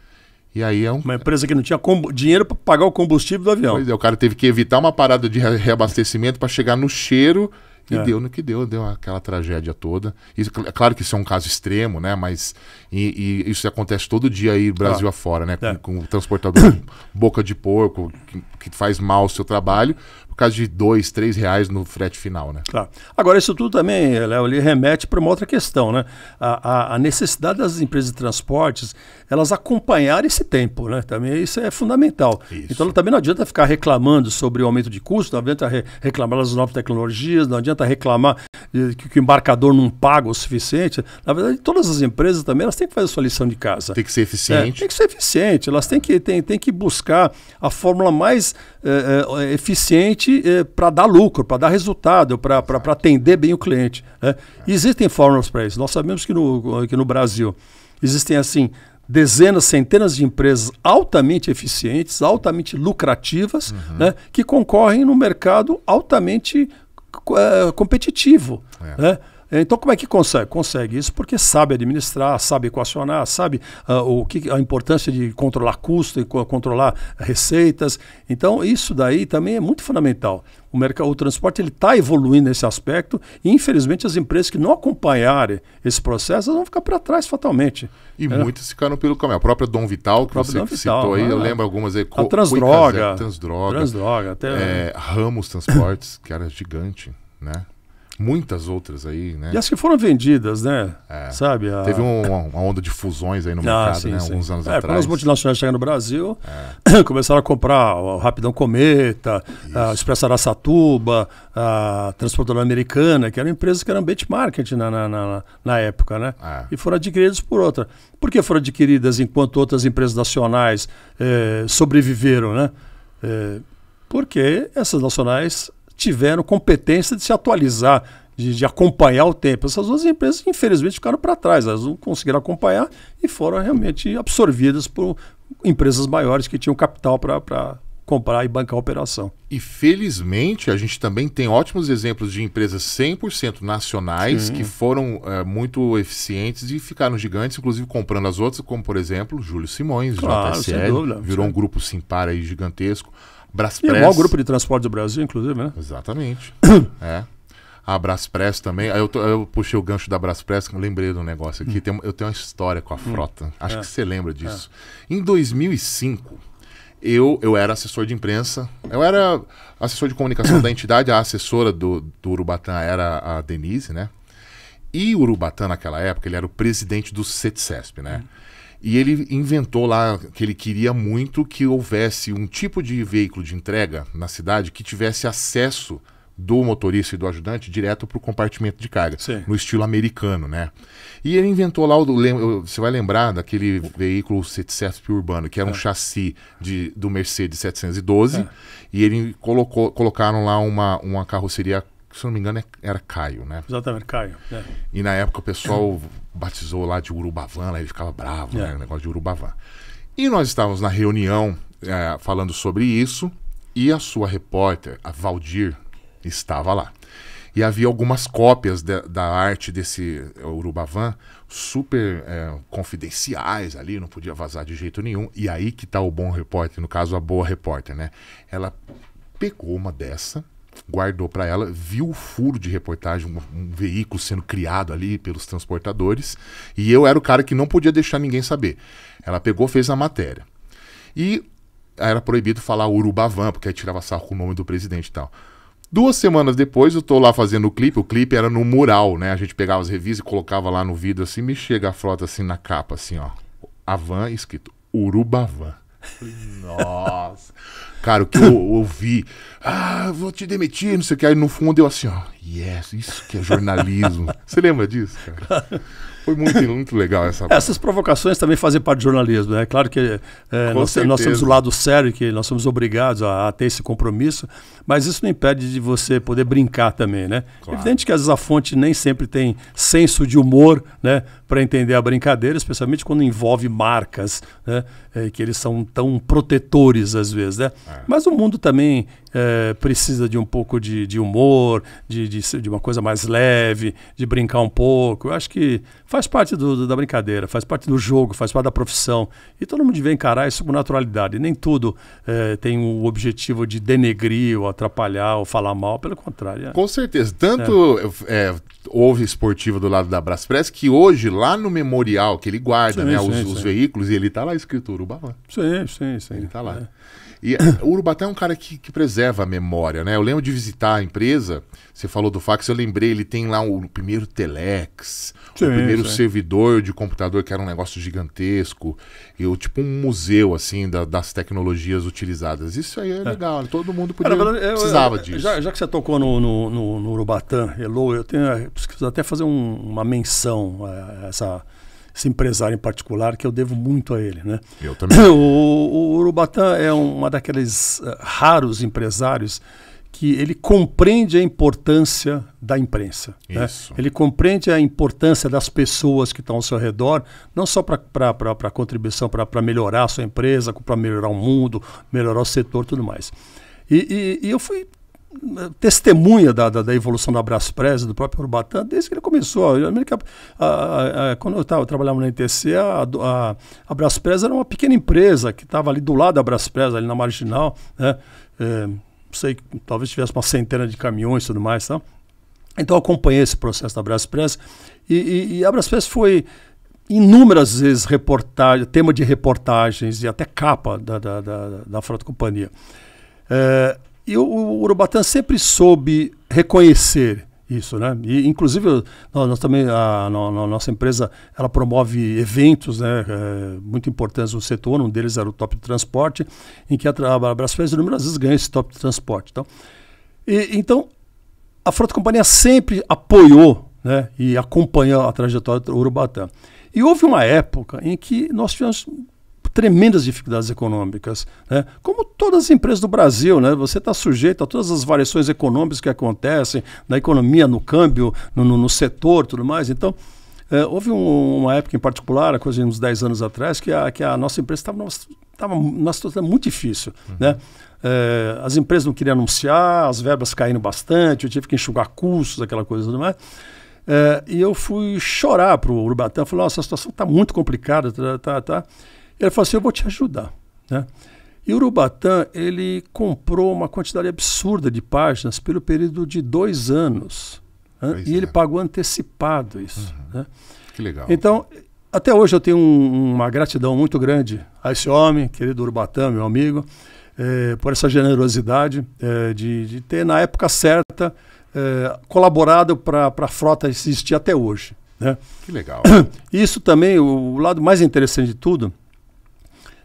E aí é um... Uma empresa que não tinha dinheiro para pagar o combustível do avião. Pois é, o cara teve que evitar uma parada de reabastecimento para chegar no cheiro e é. deu no que deu, deu aquela tragédia toda. E, é claro que isso é um caso extremo, né? Mas e, e, isso acontece todo dia aí, Brasil ah, afora, né? É. Com, com o transportador boca de porco, que, que, faz mal o seu trabalho, por causa de dois, três reais no frete final, né? claro tá. Agora, isso tudo também, Léo, ele remete para uma outra questão, né? A, a, a, necessidade das empresas de transportes, elas acompanhar esse tempo, né? Também isso é fundamental. Isso. Então, também não adianta ficar reclamando sobre o aumento de custo, não adianta re reclamar das novas tecnologias, não adianta reclamar eh, que, que o embarcador não paga o suficiente. Na verdade, todas as empresas também, elas têm têm que fazer a sua lição de casa. Tem que ser eficiente. É, tem que ser eficiente. Elas têm que, têm, têm que buscar a fórmula mais é, é, é eficiente é, para dar lucro, para dar resultado, para atender bem o cliente. Né? Existem fórmulas para isso. Nós sabemos que no, que no Brasil existem assim dezenas, centenas de empresas altamente eficientes, altamente lucrativas, uhum. né, que concorrem no mercado altamente é, competitivo. É. Né? É, então, como é que consegue? Consegue isso porque sabe administrar, sabe equacionar, sabe uh, o que, a importância de controlar custo e co controlar receitas. Então, isso daí também é muito fundamental. O, mercado, o transporte está evoluindo nesse aspecto e, infelizmente, as empresas que não acompanharem esse processo vão ficar para trás fatalmente. E é. muitas ficaram pelo caminho. A própria Dom Vital, que você Dom citou Vital, aí, eu lembro algumas. Aí, a é, Transdroga. Cuicazé, transdroga. Transdroga. Até... É, Ramos Transportes, que era gigante. Né? muitas outras aí, né? E as que foram vendidas, né? É. Sabe? A... Teve um, uma onda de fusões aí no ah, mercado, sim, né? Sim. anos é, atrás. Quando as multinacionais chegaram no Brasil, é. começaram a comprar o Rapidão Cometa, Isso. a Express Aracatuba, a Transportadora Americana, que eram empresas que eram benchmark na, na, na, na época, né? É. E foram adquiridas por outra. Por que foram adquiridas enquanto outras empresas nacionais eh, sobreviveram, né? Eh, porque essas nacionais tiveram competência de se atualizar, de, de acompanhar o tempo. Essas duas empresas, infelizmente, ficaram para trás, elas não conseguiram acompanhar e foram realmente absorvidas por empresas maiores que tinham capital para comprar e bancar a operação. E felizmente a gente também tem ótimos exemplos de empresas 100% nacionais Sim. que foram é, muito eficientes e ficaram gigantes, inclusive comprando as outras, como por exemplo Júlio Simões, claro, JSL, dúvida, virou um grupo Simpar aí gigantesco. Braspress. E é o maior grupo de transporte do Brasil, inclusive, né? Exatamente. é. A Braspress também. Eu, tô, eu, puxei o gancho da Braspress, lembrei do negócio aqui. Hum. Tem, eu tenho uma história com a hum. frota. Hum. Acho é. que você lembra disso. É. Em 2005, eu, eu era assessor de imprensa. Eu era assessor de comunicação da entidade. A assessora do, do Urubatã era a Denise, né? E Urubatã, naquela época, ele era o presidente do CETSESP, né? Hum. E ele inventou lá que ele queria muito que houvesse um tipo de veículo de entrega na cidade que tivesse acesso do motorista e do ajudante direto para o compartimento de carga, Sim. no estilo americano, né? E ele inventou lá, o, você vai lembrar daquele veículo 700 urbano, que era é. um chassi de, do Mercedes 712, é. e ele colocou, colocaram lá uma, uma carroceria, se não me engano é, era Caio, né? Exatamente, Caio. É. E na época o pessoal batizou lá de urubavã lá né? ele ficava bravo, né? É. O negócio de urubavã E nós estávamos na reunião é, falando sobre isso e a sua repórter, a Valdir, estava lá. E havia algumas cópias de, da arte desse é, Urubavan super é, confidenciais ali, não podia vazar de jeito nenhum. E aí que está o bom repórter, no caso a boa repórter, né? Ela pegou uma dessa guardou para ela, viu o furo de reportagem, um, um, veículo sendo criado ali pelos transportadores, e eu era o cara que não podia deixar ninguém saber. Ela pegou, fez a matéria. E era proibido falar Urubavan, porque aí tirava sarro com o nome do presidente e tal. Duas semanas depois, eu tô lá fazendo o clipe. O clipe era no mural, né? A gente pegava as revistas e colocava lá no vidro assim. Me chega a frota assim na capa, assim, ó. Avan escrito Urubavan nossa. Cara, o que eu ouvi, ah, vou te demitir, não sei o que. Aí no fundo eu assim, ó, yes, isso que é jornalismo. Você lembra disso, cara foi muito, muito legal essa. É, essas provocações também fazem parte do jornalismo. É né? claro que é, nós, nós, temos o lado sério, que nós somos obrigados a, a, ter esse compromisso, mas isso não impede de você poder brincar também, né? Claro. Evidente que às vezes a fonte nem sempre tem senso de humor, né? Para entender a brincadeira, especialmente quando envolve marcas, né? É, que eles são tão protetores às vezes, né? É. Mas o mundo também é, precisa de um pouco de, de humor, de, de, de, uma coisa mais leve, de brincar um pouco. Eu acho que faz parte do, da brincadeira, faz parte do jogo, faz parte da profissão. E todo mundo deve encarar isso com naturalidade. Nem tudo é, tem o objetivo de denegrir, ou atrapalhar, ou falar mal, pelo contrário. É. Com certeza. Tanto eh, houve esportivo do lado da Braspress que hoje, lá no memorial que ele guarda sim, né, sim, os, sim. os, veículos, e ele está lá escrito Urubá. Sim, sim, sim. Ele está lá. É. E o Urubatã é um cara que, que, preserva a memória, né? Eu lembro de visitar a empresa, você falou do fax, eu lembrei, ele tem lá o, primeiro telex, sim, o primeiro sim. servidor de computador, que era um negócio gigantesco, e o, tipo um museu, assim, da, das tecnologias utilizadas. Isso aí é, é. legal, todo mundo podia, Olha, eu, precisava eu, eu, disso. Já, já, que você tocou no, no, no, no Urubatã, Hello, eu tenho, preciso até fazer um, uma menção a essa esse empresário em particular, que eu devo muito a ele. Né? Eu também. O, o Urubatã é uma daqueles uh, raros empresários que ele compreende a importância da imprensa. Né? Ele compreende a importância das pessoas que estão ao seu redor, não só para contribuição, para melhorar a sua empresa, para melhorar o mundo, melhorar o setor tudo mais. E, e, e eu fui testemunha da, da, da, evolução da Braspress, do próprio Urbatan, desde que ele começou. Eu lembro que a, a, a, quando eu tava, trabalhava na NTC, a, a, a Braspress era uma pequena empresa que estava ali do lado da Braspress, ali na marginal, né? É, não sei, talvez tivesse uma centena de caminhões e tudo mais. Tá? Então eu acompanhei esse processo da Braspress e, e, e a Braspress foi inúmeras vezes reportagem, tema de reportagens e até capa da, da, da, da Frota Companhia. É, e o, Urubatã Urubatan sempre soube reconhecer isso, né? E, inclusive, nós, nós também, a, a, a, nossa empresa, ela promove eventos né, é, muito importantes no setor, um deles era o Top Transporte, em que a, a Brasfez inúmeras vezes ganha esse Top Transporte. Então, e, então a Frota Companhia sempre apoiou né, e acompanhou a trajetória do Urubatã. E houve uma época em que nós tivemos tremendas dificuldades econômicas, né? como todas as empresas do Brasil. Né? Você está sujeito a todas as variações econômicas que acontecem, na economia, no câmbio, no, no, no setor, tudo mais. Então, é, houve um, uma época em particular, coisa de uns 10 anos atrás, que a, que a nossa empresa estava estava numa situação muito difícil. Uhum. Né? É, as empresas não queriam anunciar, as verbas caindo bastante, eu tive que enxugar custos, aquela coisa tudo mais. É, e eu fui chorar para o Urubatã, falei, nossa, a situação está muito complicada, tá, tá, tá. Ele falou assim, eu vou te ajudar. Né? E Urubatã, ele comprou uma quantidade absurda de páginas pelo período de dois anos. Né? E ele é. pagou antecipado isso. Uhum. Né? Que legal. Então, até hoje eu tenho um, uma gratidão muito grande a esse homem, querido Urubatã, meu amigo, eh, por essa generosidade eh, de, de, ter, na época certa, eh, colaborado para a frota existir até hoje. Né? Que legal. Isso também, o, o lado mais interessante de tudo,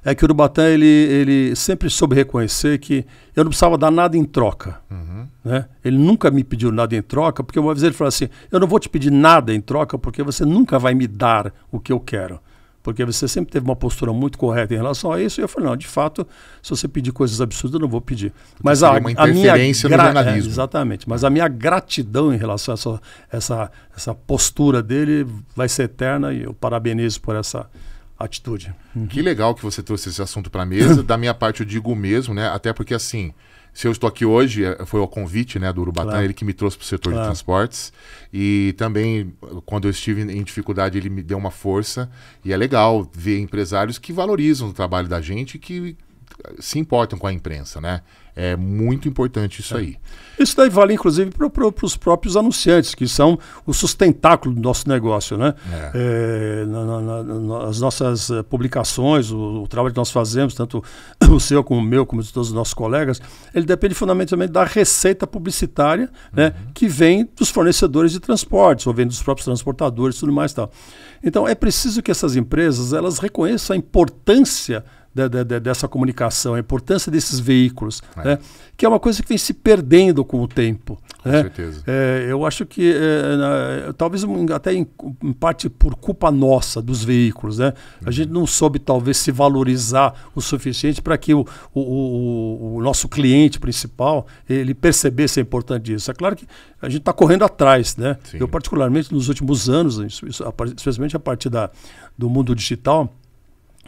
é que o Urubatã ele, ele sempre soube reconhecer que eu não precisava dar nada em troca. Uhum. Né? Ele nunca me pediu nada em troca, porque uma vez ele falou assim: Eu não vou te pedir nada em troca, porque você nunca vai me dar o que eu quero. Porque você sempre teve uma postura muito correta em relação a isso. E eu falei: Não, de fato, se você pedir coisas absurdas, eu não vou pedir. Porque então mas a, uma interferência a minha. No é, jornalismo. É, exatamente. Mas a minha gratidão em relação a essa, essa, essa postura dele vai ser eterna e eu parabenizo por essa atitude. Uhum. Que legal que você trouxe esse assunto para a mesa. da minha parte, eu digo mesmo, né? Até porque, assim, se eu estou aqui hoje, é, foi o convite né, do Urubatã, claro. ele que me trouxe para o setor claro. de transportes. E também, quando eu estive em dificuldade, ele me deu uma força. E é legal ver empresários que valorizam o trabalho da gente e que se importam com a imprensa, né? É muito importante isso é. aí. Isso daí vale, inclusive, para pro, os próprios anunciantes, que são o sustentáculo do nosso negócio, né? É. É, na, na, na, as nossas eh, publicações, o, o, trabalho que nós fazemos, tanto o seu como o meu, como de todos os nossos colegas, ele depende fundamentalmente da receita publicitária, né? uhum. né? Que vem dos fornecedores de transportes, ou vem dos próprios transportadores, tudo mais e tal. Então, é preciso que essas empresas, elas reconheçam a importância da, da, dessa comunicação, a importância desses veículos, é. Né? que é uma coisa que vem se perdendo com o tempo. Com né? certeza. É, eu acho que é, na, talvez até em, em, parte por culpa nossa dos veículos, né? A gente não soube talvez se valorizar o suficiente para que o, o, o, o, nosso cliente principal ele percebesse a importância disso. É claro que a gente está correndo atrás, né? Eu particularmente nos últimos anos, especialmente a partir da, do mundo digital,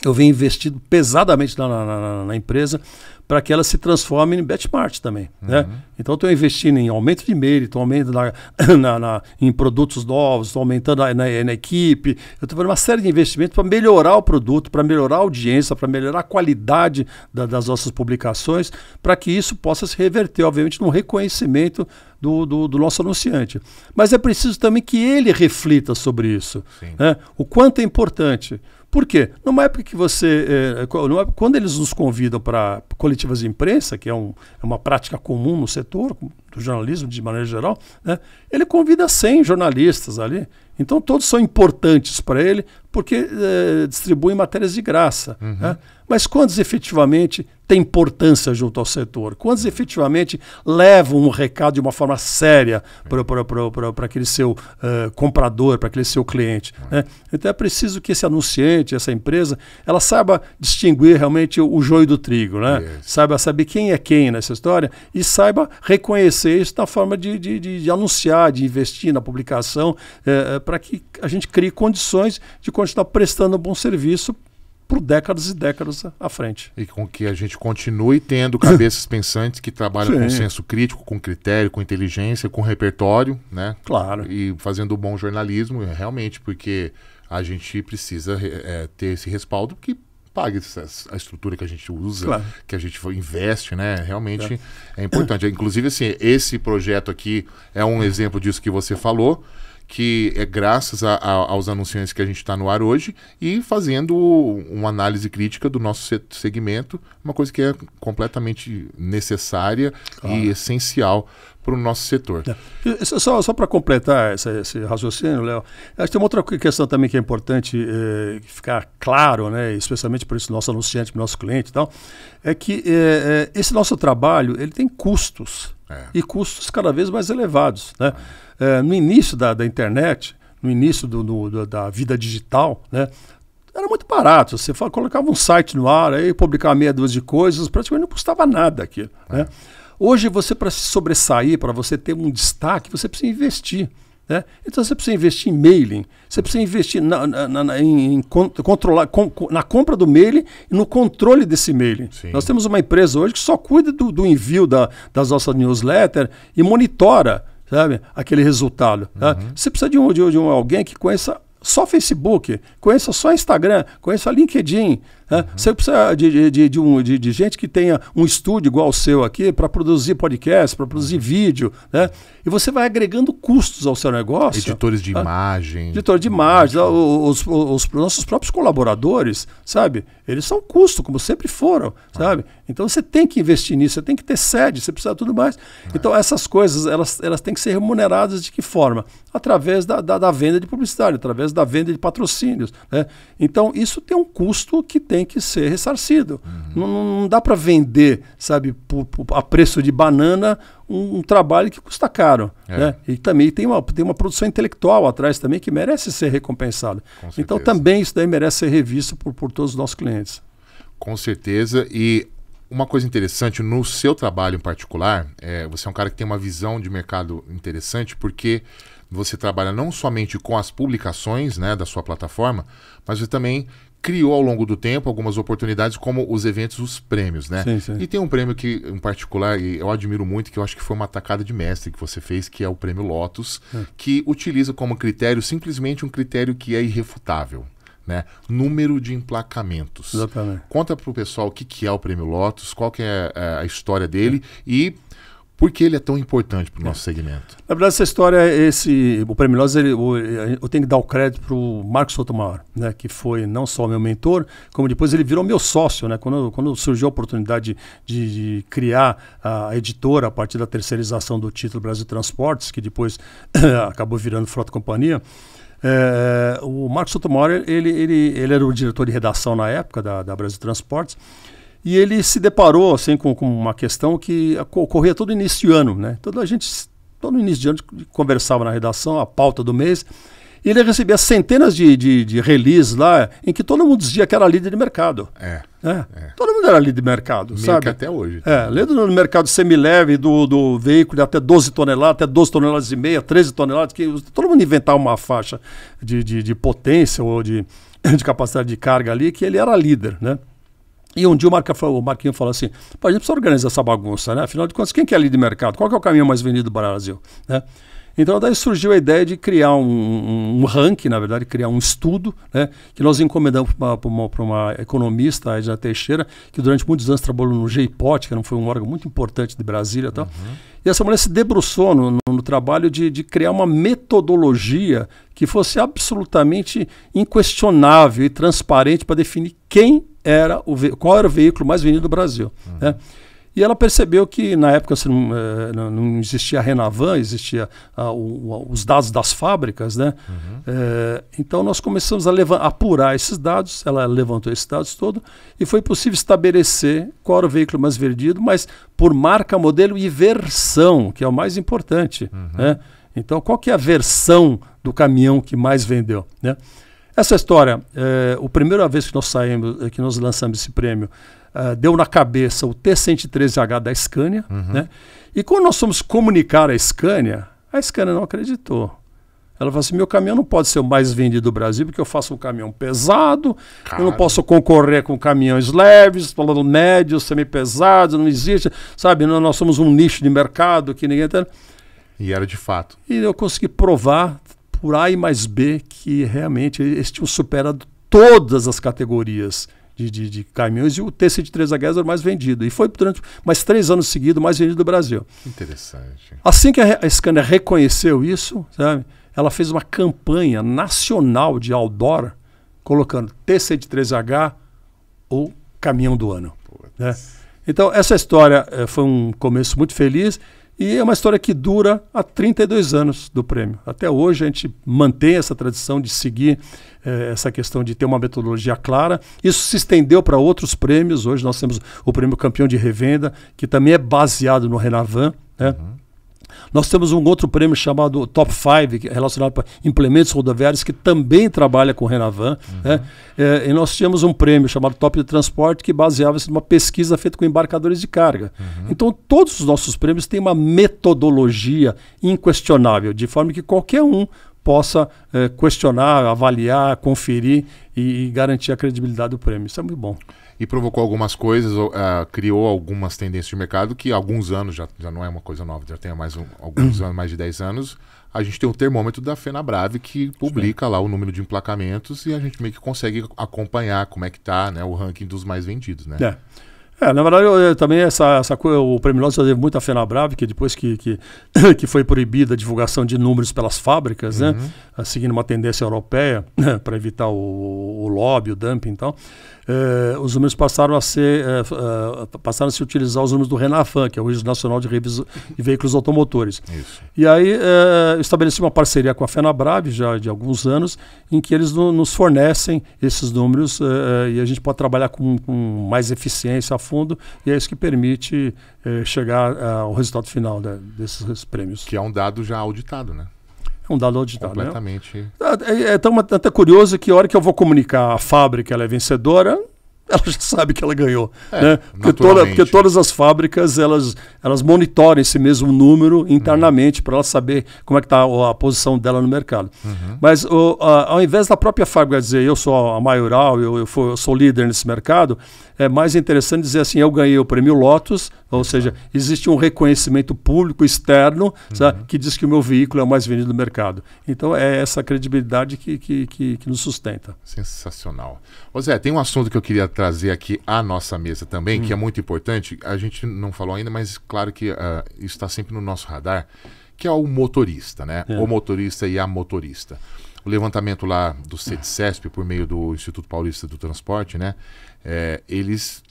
eu venho investido pesadamente na, na, na, na empresa para que ela se transforme em benchmark também. Né? Uhum. Né? Então, estou investindo em aumento de mérito, aumento na, em produtos novos, estou aumentando a, na, equipe. Eu estou fazendo uma série de investimentos para melhorar o produto, para melhorar a audiência, para melhorar a qualidade da, das nossas publicações, para que isso possa se reverter, obviamente, no reconhecimento do, do, do, nosso anunciante. Mas é preciso também que ele reflita sobre isso. Né? O quanto é importante. Por quê? Numa época que você. É, quando eles nos convidam para coletivas de imprensa, que é, um, é, uma prática comum no setor, do jornalismo de maneira geral, né, ele convida 100 jornalistas ali então todos são importantes para ele porque é, distribuem matérias de graça. Uhum. Né? Mas quantos efetivamente têm importância junto ao setor? Quantos efetivamente levam um recado de uma forma séria para aquele seu uh, comprador, para aquele seu cliente? Uhum. Né? Então é preciso que esse anunciante, essa empresa, ela saiba distinguir realmente o, joio do trigo, né? Yes. saiba saber quem é quem nessa história e saiba reconhecer isso na forma de, de, de, de anunciar, de investir na publicação. É, para que a gente crie condições de continuar prestando um bom serviço por décadas e décadas à frente. E com que a gente continue tendo cabeças pensantes que trabalham Sim. com senso crítico, com critério, com inteligência, com repertório, né? Claro. E fazendo bom jornalismo, é, realmente, porque a gente precisa é, ter esse respaldo que pague a estrutura que a gente usa, claro. que a gente investe, né? Realmente é. é importante. Inclusive, assim, esse projeto aqui é um exemplo disso que você falou que é graças a, a, aos anunciantes que a gente está no ar hoje e fazendo uma análise crítica do nosso segmento, uma coisa que é completamente necessária claro. e essencial para o nosso setor. É. Só, só para completar esse, esse raciocínio, Léo, acho que tem uma outra questão também que é importante é, ficar claro, né, especialmente para esse nosso anunciante, para o nosso cliente e tal, é que é, esse nosso trabalho ele tem custos é. e custos cada vez mais elevados. Né? É, no início da, da, internet, no início do, do, da vida digital, né, era muito barato. Você colocava um site no ar, aí publicava meia dúzia de coisas, praticamente não custava nada aquilo. Né? É. Hoje, você para se sobressair, para você ter um destaque, você precisa investir. Né? Então você precisa investir em mailing, você precisa investir na, na, na em, em, controlar, com, na compra do mailing e no controle desse mailing. Sim. Nós temos uma empresa hoje que só cuida do, do envio da, das nossas newsletters e monitora sabe, aquele resultado. Tá? Uhum. Tá? Você precisa de, um, de, de um, alguém que conheça só Facebook, conheça só Instagram, conheça LinkedIn, você precisa de, de, de, um, de, de gente que tenha um estúdio igual o seu aqui para produzir podcast, para produzir uhum. vídeo. Né? E você vai agregando custos ao seu negócio. Editores de né? imagem. Editores de imagem. Os, os, os, nossos próprios colaboradores, sabe? Eles são custo, como sempre foram, ah. sabe? Então você tem que investir nisso, você tem que ter sede, você precisa de tudo mais. Ah. Então essas coisas, elas, elas têm que ser remuneradas de que forma? Através da, da, da venda de publicidade, através da venda de patrocínios. Né? Então isso tem um custo que tem tem que ser ressarcido. Uhum. Não, não, dá para vender, sabe, a preço de banana um, um trabalho que custa caro. É. Né? E também tem uma, tem uma produção intelectual atrás também que merece ser recompensada. Então também isso daí merece ser revisto por, por todos os nossos clientes. Com certeza. E uma coisa interessante, no seu trabalho em particular, é, você é um cara que tem uma visão de mercado interessante, porque você trabalha não somente com as publicações né, da sua plataforma, mas você também criou ao longo do tempo algumas oportunidades, como os eventos, os prêmios, né? Sim, sim. E tem um prêmio que, em particular, eu admiro muito, que eu acho que foi uma atacada de mestre que você fez, que é o prêmio Lotus, é. que utiliza como critério simplesmente um critério que é irrefutável. Né? Número de emplacamentos. Exatamente. Conta para o pessoal o que, que é o Prêmio Lotus, qual que é, é a, história dele é. e por que ele é tão importante para o nosso é. segmento? Na verdade, essa história, esse, o Prêmio Lojas, ele, eu tenho que dar o crédito para o Marcos Sotomayor, né, que foi não só meu mentor, como depois ele virou meu sócio. Né, quando, quando surgiu a oportunidade de, de criar a editora a partir da terceirização do título Brasil Transportes, que depois acabou virando Frota Companhia, é, o Marcos Sotomayor, ele, ele, ele era o diretor de redação na época da, da Brasil Transportes, e ele se deparou assim, com, com uma questão que ocorria todo início de ano. Né? Todo a gente, todo início de ano, conversava na redação, a pauta do mês, e ele recebia centenas de, de, de releases lá, em que todo mundo dizia que era líder de mercado. É. é. é. Todo mundo era líder de mercado, Meio sabe? Que até hoje. É, tá? É, líder no mercado semileve, do, do veículo de até 12 toneladas, até 12 toneladas e meia, 13 toneladas, que todo mundo inventava uma faixa de, de, de potência ou de, de capacidade de carga ali, que ele era líder, né? E um dia o, Marca, o Marquinho falou assim: Pô, a gente precisa organizar essa bagunça, né? Afinal de contas, quem que é ali de mercado? Qual é o caminho mais vendido do Brasil? Né? Então daí surgiu a ideia de criar um, um, um ranking, na verdade, criar um estudo, né, que nós encomendamos para uma, uma economista, a Edna Teixeira, que durante muitos anos trabalhou no GIPOT, que foi um órgão muito importante de Brasília e tal. Uhum. E essa mulher se debruçou no, no, no trabalho de, de criar uma metodologia que fosse absolutamente inquestionável e transparente para definir quem era o qual era o veículo mais vendido do Brasil. Uhum. Né? E ela percebeu que na época assim, não, não, existia a Renavan, existia a, o, os dados das fábricas, né? Uhum. É, então nós começamos a levar, apurar esses dados, ela levantou esses dados todos e foi possível estabelecer qual era o veículo mais vendido, mas por marca, modelo e versão, que é o mais importante, uhum. né? Então qual que é a versão do caminhão que mais vendeu, né? Essa história, é, eh, a primeira vez que nós saímos, que nós lançamos esse prêmio, uh, deu na cabeça o T113H da Scania. Uhum. Né? E quando nós fomos comunicar a Scania, a Scania não acreditou. Ela falou assim: meu caminhão não pode ser o mais vendido do Brasil, porque eu faço um caminhão pesado, Cara. eu não posso concorrer com caminhões leves, falando médios, semi-pesados, não existe, sabe? Nós, nós somos um nicho de mercado que ninguém entende. E era de fato. E eu consegui provar por A e mais B que realmente eles tinham superado todas as categorias de, de, de, caminhões e o TC de Três Guerras era o mais vendido. E foi durante mais três anos seguidos mais vendido do Brasil. Interessante. Assim que a, a Scania reconheceu isso, sabe, ela fez uma campanha nacional de outdoor colocando TC de 3H ou caminhão do ano. Né? Então, essa história eh, foi um começo muito feliz. E é uma história que dura há 32 anos do prêmio. Até hoje a gente mantém essa tradição de seguir eh, essa questão de ter uma metodologia clara. Isso se estendeu para outros prêmios. Hoje nós temos o prêmio campeão de revenda, que também é baseado no Renavan. Né? Uhum. Nós temos um outro prêmio chamado Top 5, é relacionado para implementos rodoviários, que também trabalha com o Renavan. Uhum. Né? É, e nós tínhamos um prêmio chamado Top de Transporte, que baseava-se numa pesquisa feita com embarcadores de carga. Uhum. Então, todos os nossos prêmios têm uma metodologia inquestionável, de forma que qualquer um possa é, questionar, avaliar, conferir e, e, garantir a credibilidade do prêmio. Isso é muito bom e provocou algumas coisas, uh, criou algumas tendências de mercado que há alguns anos, já, já não é uma coisa nova, já tem mais um, alguns anos, mais de 10 anos, a gente tem o um termômetro da FenaBrave que publica Sim. lá o número de emplacamentos e a gente meio que consegue acompanhar como é que está né, o ranking dos mais vendidos, né? É. É, na verdade, eu, eu, também essa, essa coisa, o Prêmio Nobel deve muito à FenaBrave, que depois que, que, que foi proibida a divulgação de números pelas fábricas, né, uhum. né, seguindo uma tendência europeia para evitar o, o lobby, o dumping e então, tal, eh, os números passaram a ser eh, eh, passaram a se utilizar os números do Renafan, que é o Registro Nacional de, Revis de Veículos Automotores. Isso. E aí eu estabeleci uma parceria com a FenaBrave já de alguns anos, em que eles no, nos fornecem esses números e a gente pode trabalhar com, com, mais eficiência a fundo, e é isso que permite chegar ao resultado final desses prêmios. Que é um dado já auditado, né? um download está. Completamente. Né? É, é tão, é até curioso que a hora que eu vou comunicar a fábrica ela é vencedora, ela já sabe que ela ganhou. É, né? porque, toda, porque todas as fábricas elas, elas monitoram esse mesmo número internamente uhum. para ela saber como é que está a, a, posição dela no mercado. Uhum. Mas o, a, ao invés da própria fábrica dizer eu sou a maioral, eu, eu, for, eu sou líder nesse mercado, é mais interessante dizer assim: eu ganhei o prêmio Lotus, ou seja, existe um reconhecimento público externo uhum. sabe, que diz que o meu veículo é o mais vendido do mercado. Então é essa credibilidade que, que, que, que nos sustenta. Sensacional. Ô Zé, tem um assunto que eu queria trazer aqui à nossa mesa também, hum. que é hum. muito importante. A gente não falou ainda, mas claro que uh, isso está sempre no nosso radar, que é o motorista, né? É. O motorista e a motorista o levantamento lá do CETSESP por meio do Instituto Paulista do Transporte, né? é, eles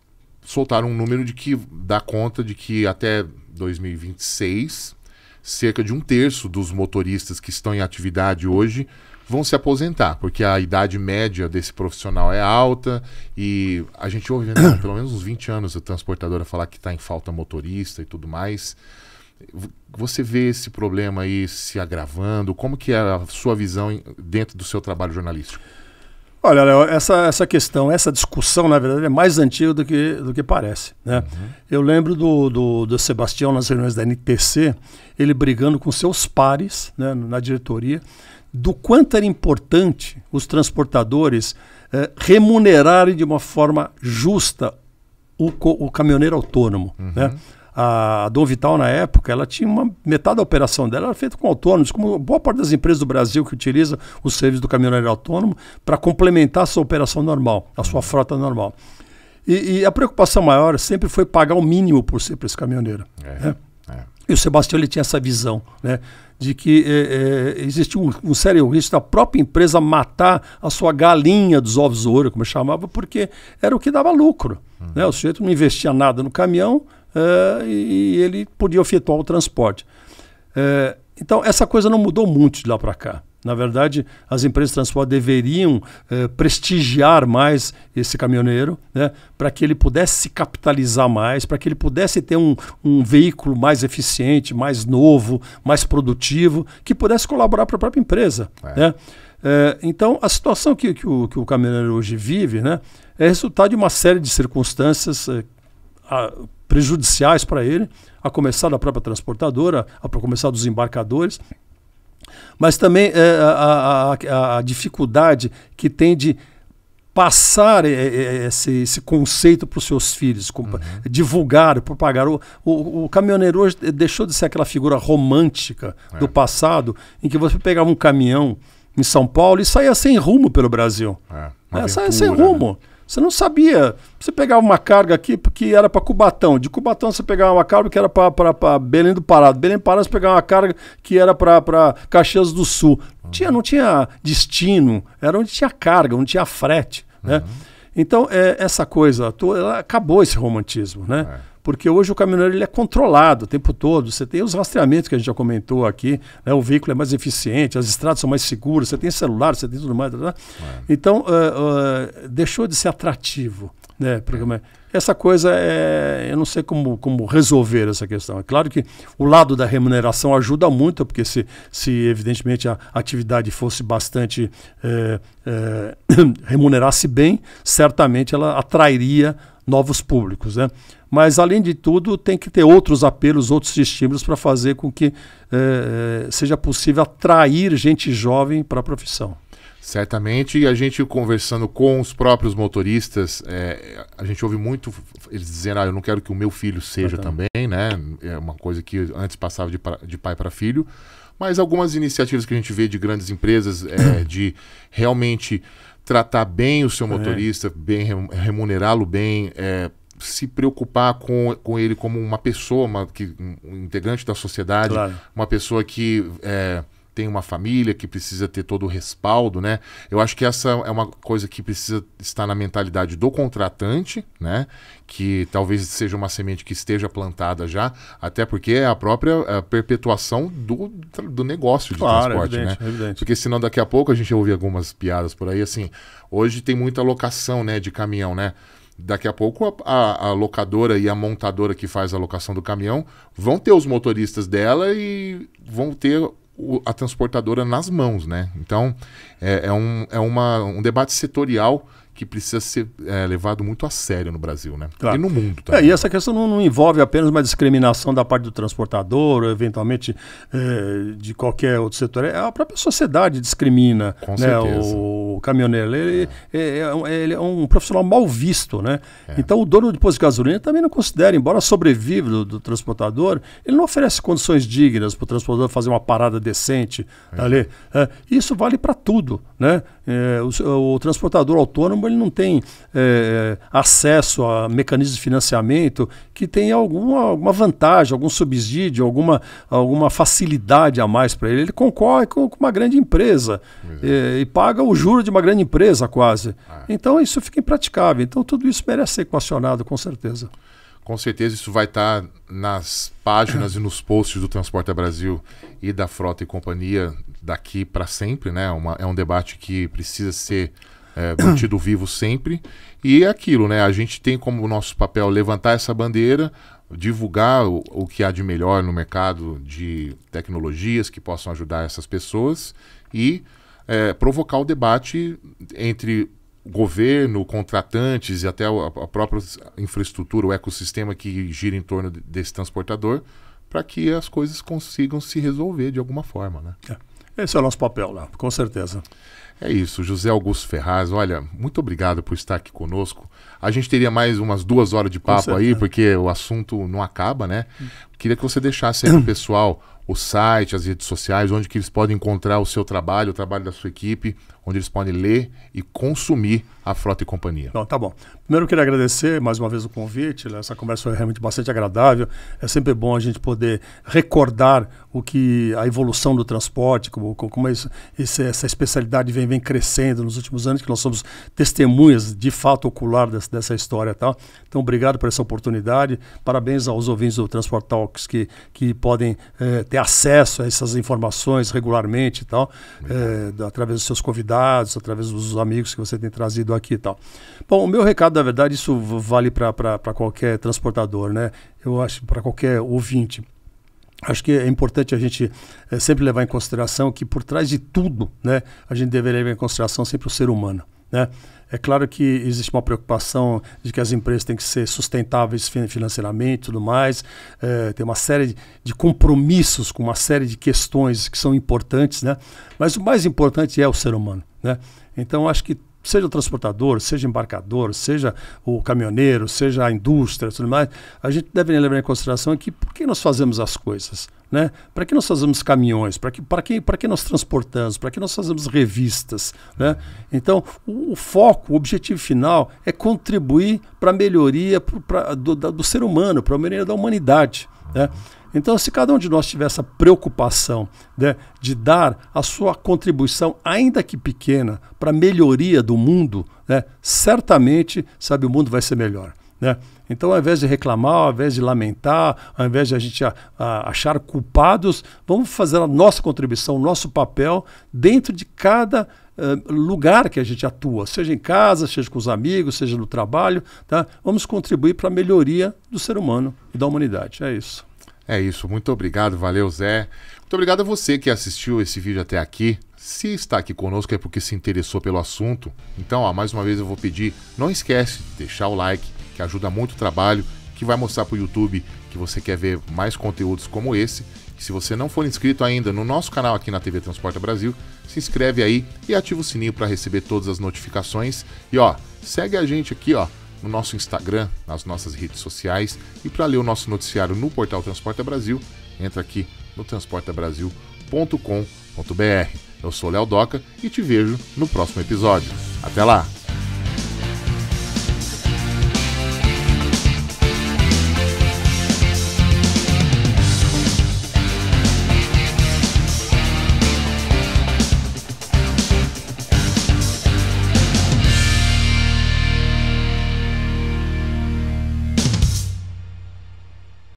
soltaram um número de que dá conta de que até 2026 cerca de um terço dos motoristas que estão em atividade hoje vão se aposentar, porque a idade média desse profissional é alta e a gente ouve né, pelo menos uns 20 anos a transportadora falar que está em falta motorista e tudo mais. Você vê esse problema aí se agravando? Como que é a sua visão dentro do seu trabalho jornalístico? Olha, Léo, essa, essa questão, essa discussão, na verdade, é mais antiga do que, do que parece. Né? Uhum. Eu lembro do, do, do, Sebastião nas reuniões da NTC, ele brigando com seus pares né, na diretoria, do quanto era importante os transportadores eh, remunerarem de uma forma justa o, o caminhoneiro autônomo. Né? Uhum. Né? a Dom Vital, na época, ela tinha uma metade da operação dela era feita com autônomos, como boa parte das empresas do Brasil que utilizam os serviços do caminhoneiro autônomo para complementar a sua operação normal, a sua frota normal. E, e, a preocupação maior sempre foi pagar o mínimo por ser para esse caminhoneiro. É, né? é. E o Sebastião ele tinha essa visão, né? de que é, é, existia um, um, sério risco da própria empresa matar a sua galinha dos ovos ouro, como chamava, porque era o que dava lucro. Uhum. Né? O sujeito não investia nada no caminhão, uh, e, ele podia efetuar o transporte. Uh, então, essa coisa não mudou muito de lá para cá. Na verdade, as empresas de transporte deveriam eh, prestigiar mais esse caminhoneiro, né, para que ele pudesse se capitalizar mais, para que ele pudesse ter um, um, veículo mais eficiente, mais novo, mais produtivo, que pudesse colaborar para a própria empresa. É. Né? É, então, a situação que, que, o, que o caminhoneiro hoje vive né, é resultado de uma série de circunstâncias eh, a, prejudiciais para ele, a começar da própria transportadora, a começar dos embarcadores, mas também é, a, a, a, dificuldade que tem de passar eh, eh, esse, esse conceito para os seus filhos, uhum. divulgar, propagar. O, o, o, caminhoneiro hoje deixou de ser aquela figura romântica é. do passado, em que você pegava um caminhão em São Paulo e saía sem rumo pelo Brasil. É, é saía sem né? rumo. Né? Você não sabia. Você pegava uma carga aqui que era para Cubatão. De Cubatão você pegava uma carga que era para Belém do Pará. De Belém do Pará você pegava uma carga que era para Caxias do Sul. Uhum. Tinha, não tinha destino. Era onde tinha carga, onde tinha frete. Né? Uhum. Então, é, essa coisa toda, acabou esse romantismo. Né? É porque hoje o caminhoneiro ele é controlado o tempo todo. Você tem os rastreamentos que a gente já comentou aqui, né? o veículo é mais eficiente, as estradas são mais seguras, você tem celular, você tem tudo mais. Tá? tá. É. Então, uh, uh, deixou de ser atrativo. Né? É. É, essa coisa, é, eu não sei como, como resolver essa questão. É claro que o lado da remuneração ajuda muito, porque se, se evidentemente a atividade fosse bastante é, é, remunerasse bem, certamente ela atrairia novos públicos. Né? Mas, além de tudo, tem que ter outros apelos, outros estímulos para fazer com que eh, eh, seja possível atrair gente jovem para a profissão. Certamente, e a gente conversando com os próprios motoristas, é, a gente ouve muito eles dizendo: ah, eu não quero que o meu filho seja ah, tá. também, né? É uma coisa que antes passava de, de pai para filho, mas algumas iniciativas que a gente vê de grandes empresas é, de realmente tratar bem o seu é. motorista, bem remunerá-lo bem, é, se preocupar com, com ele como uma pessoa, uma, que, um integrante da sociedade, claro. uma pessoa que é, tem uma família, que precisa ter todo o respaldo, né? Eu acho que essa é uma coisa que precisa estar na mentalidade do contratante, né? Que talvez seja uma semente que esteja plantada já, até porque é a própria é a perpetuação do, do negócio de claro, transporte, evidente, né? Evidente. Porque senão daqui a pouco a gente ouve algumas piadas por aí, assim, hoje tem muita locação, né, de caminhão, né? daqui a pouco a, a, a, locadora e a montadora que faz a locação do caminhão vão ter os motoristas dela e vão ter o, a transportadora nas mãos, né? Então é, é, um, é uma, um debate setorial que precisa ser é, levado muito a sério no Brasil, né? Claro. E no mundo também. É, e essa questão não, não, envolve apenas uma discriminação da parte do transportador, ou eventualmente é, de qualquer outro setor. É, a própria sociedade discrimina. Com né? O, o caminhoneiro. Ele é, é, é ele é um profissional mal visto, né? É. Então o dono de posto de gasolina também não considera, embora sobreviva do, do transportador, ele não oferece condições dignas para o transportador fazer uma parada decente é. ali. É. isso vale para tudo, né? O, o, transportador autônomo ele não tem acesso a mecanismos de financiamento que tem alguma, alguma vantagem, algum subsídio, alguma, alguma facilidade a mais para ele. Ele concorre com, com uma grande empresa e, e paga o juro de de uma grande empresa quase. Ah. Então isso fica impraticável. Então tudo isso merece ser equacionado, com certeza. Com certeza isso vai estar tá nas páginas e nos posts do Transporte Brasil e da Frota e Companhia daqui para sempre, né? Uma, é um debate que precisa ser é, mantido vivo sempre. E é aquilo, né? A gente tem como nosso papel levantar essa bandeira, divulgar o, o que há de melhor no mercado de tecnologias que possam ajudar essas pessoas e é, provocar o debate entre governo, contratantes e até a, a própria infraestrutura, o ecossistema que gira em torno desse transportador, para que as coisas consigam se resolver de alguma forma. Né? É. Esse é o nosso papel lá, com certeza. É isso, José Augusto Ferraz. Olha, muito obrigado por estar aqui conosco. A gente teria mais umas duas horas de papo aí, porque o assunto não acaba, né? Hum. Queria que você deixasse aí pro pessoal o site, as redes sociais, onde que eles podem encontrar o seu trabalho, o trabalho da sua equipe, onde eles podem ler e consumir a Frota e Companhia. Não, tá bom. Primeiro eu queria agradecer mais uma vez o convite, né? essa conversa foi realmente bastante agradável. É sempre bom a gente poder recordar o que a evolução do transporte, como, como isso, esse, essa especialidade vem, vem crescendo nos últimos anos, que nós somos testemunhas de fato ocular dessa, dessa história. Tá? Então, obrigado por essa oportunidade. Parabéns aos ouvintes do Transport Talks que, que podem eh, ter acesso a essas informações regularmente tal, eh, através dos seus convidados convidados, através dos amigos que você tem trazido aqui e tal. Bom, o meu recado, na verdade, isso vale para qualquer transportador, né? Eu acho, para qualquer ouvinte. Acho que é importante a gente é, sempre levar em consideração que por trás de tudo, né, a gente deveria levar em consideração sempre o ser humano, né? É claro que existe uma preocupação de que as empresas têm que ser sustentáveis financeiramente e tudo mais. É, tem uma série de, de, compromissos com uma série de questões que são importantes, né? Mas o mais importante é o ser humano. Né? Então, acho que seja o transportador, seja o embarcador, seja o caminhoneiro, seja a indústria, tudo mais, a gente deve levar em consideração que por que nós fazemos as coisas, né? Para que nós fazemos caminhões? Para que para que para que nós transportamos? Para que nós fazemos revistas, né? Então, o, o foco, o objetivo final é contribuir para a melhoria pro, pra, do, da, do ser humano, para a melhoria da humanidade, né? Então, se cada um de nós tiver essa preocupação né, de dar a sua contribuição, ainda que pequena, para a melhoria do mundo, né, certamente, sabe, o mundo vai ser melhor. Né? Então, ao invés de reclamar, ao invés de lamentar, ao invés de a gente a, a achar culpados, vamos fazer a nossa contribuição, o nosso papel dentro de cada uh, lugar que a gente atua, seja em casa, seja com os amigos, seja no trabalho. Tá? Vamos contribuir para a melhoria do ser humano e da humanidade. É isso. É isso, muito obrigado, valeu Zé. Muito obrigado a você que assistiu esse vídeo até aqui. Se está aqui conosco é porque se interessou pelo assunto. Então, ó, mais uma vez eu vou pedir, não esquece de deixar o like, que ajuda muito o trabalho, que vai mostrar para o YouTube que você quer ver mais conteúdos como esse. E se você não for inscrito ainda no nosso canal aqui na TV Transporta Brasil, se inscreve aí e ativa o sininho para receber todas as notificações. E ó, segue a gente aqui, ó, no nosso Instagram, nas nossas redes sociais e para ler o nosso noticiário no portal Transporta Brasil, entra aqui no transportabrasil.com.br. Eu sou Léo Doca e te vejo no próximo episódio. Até lá!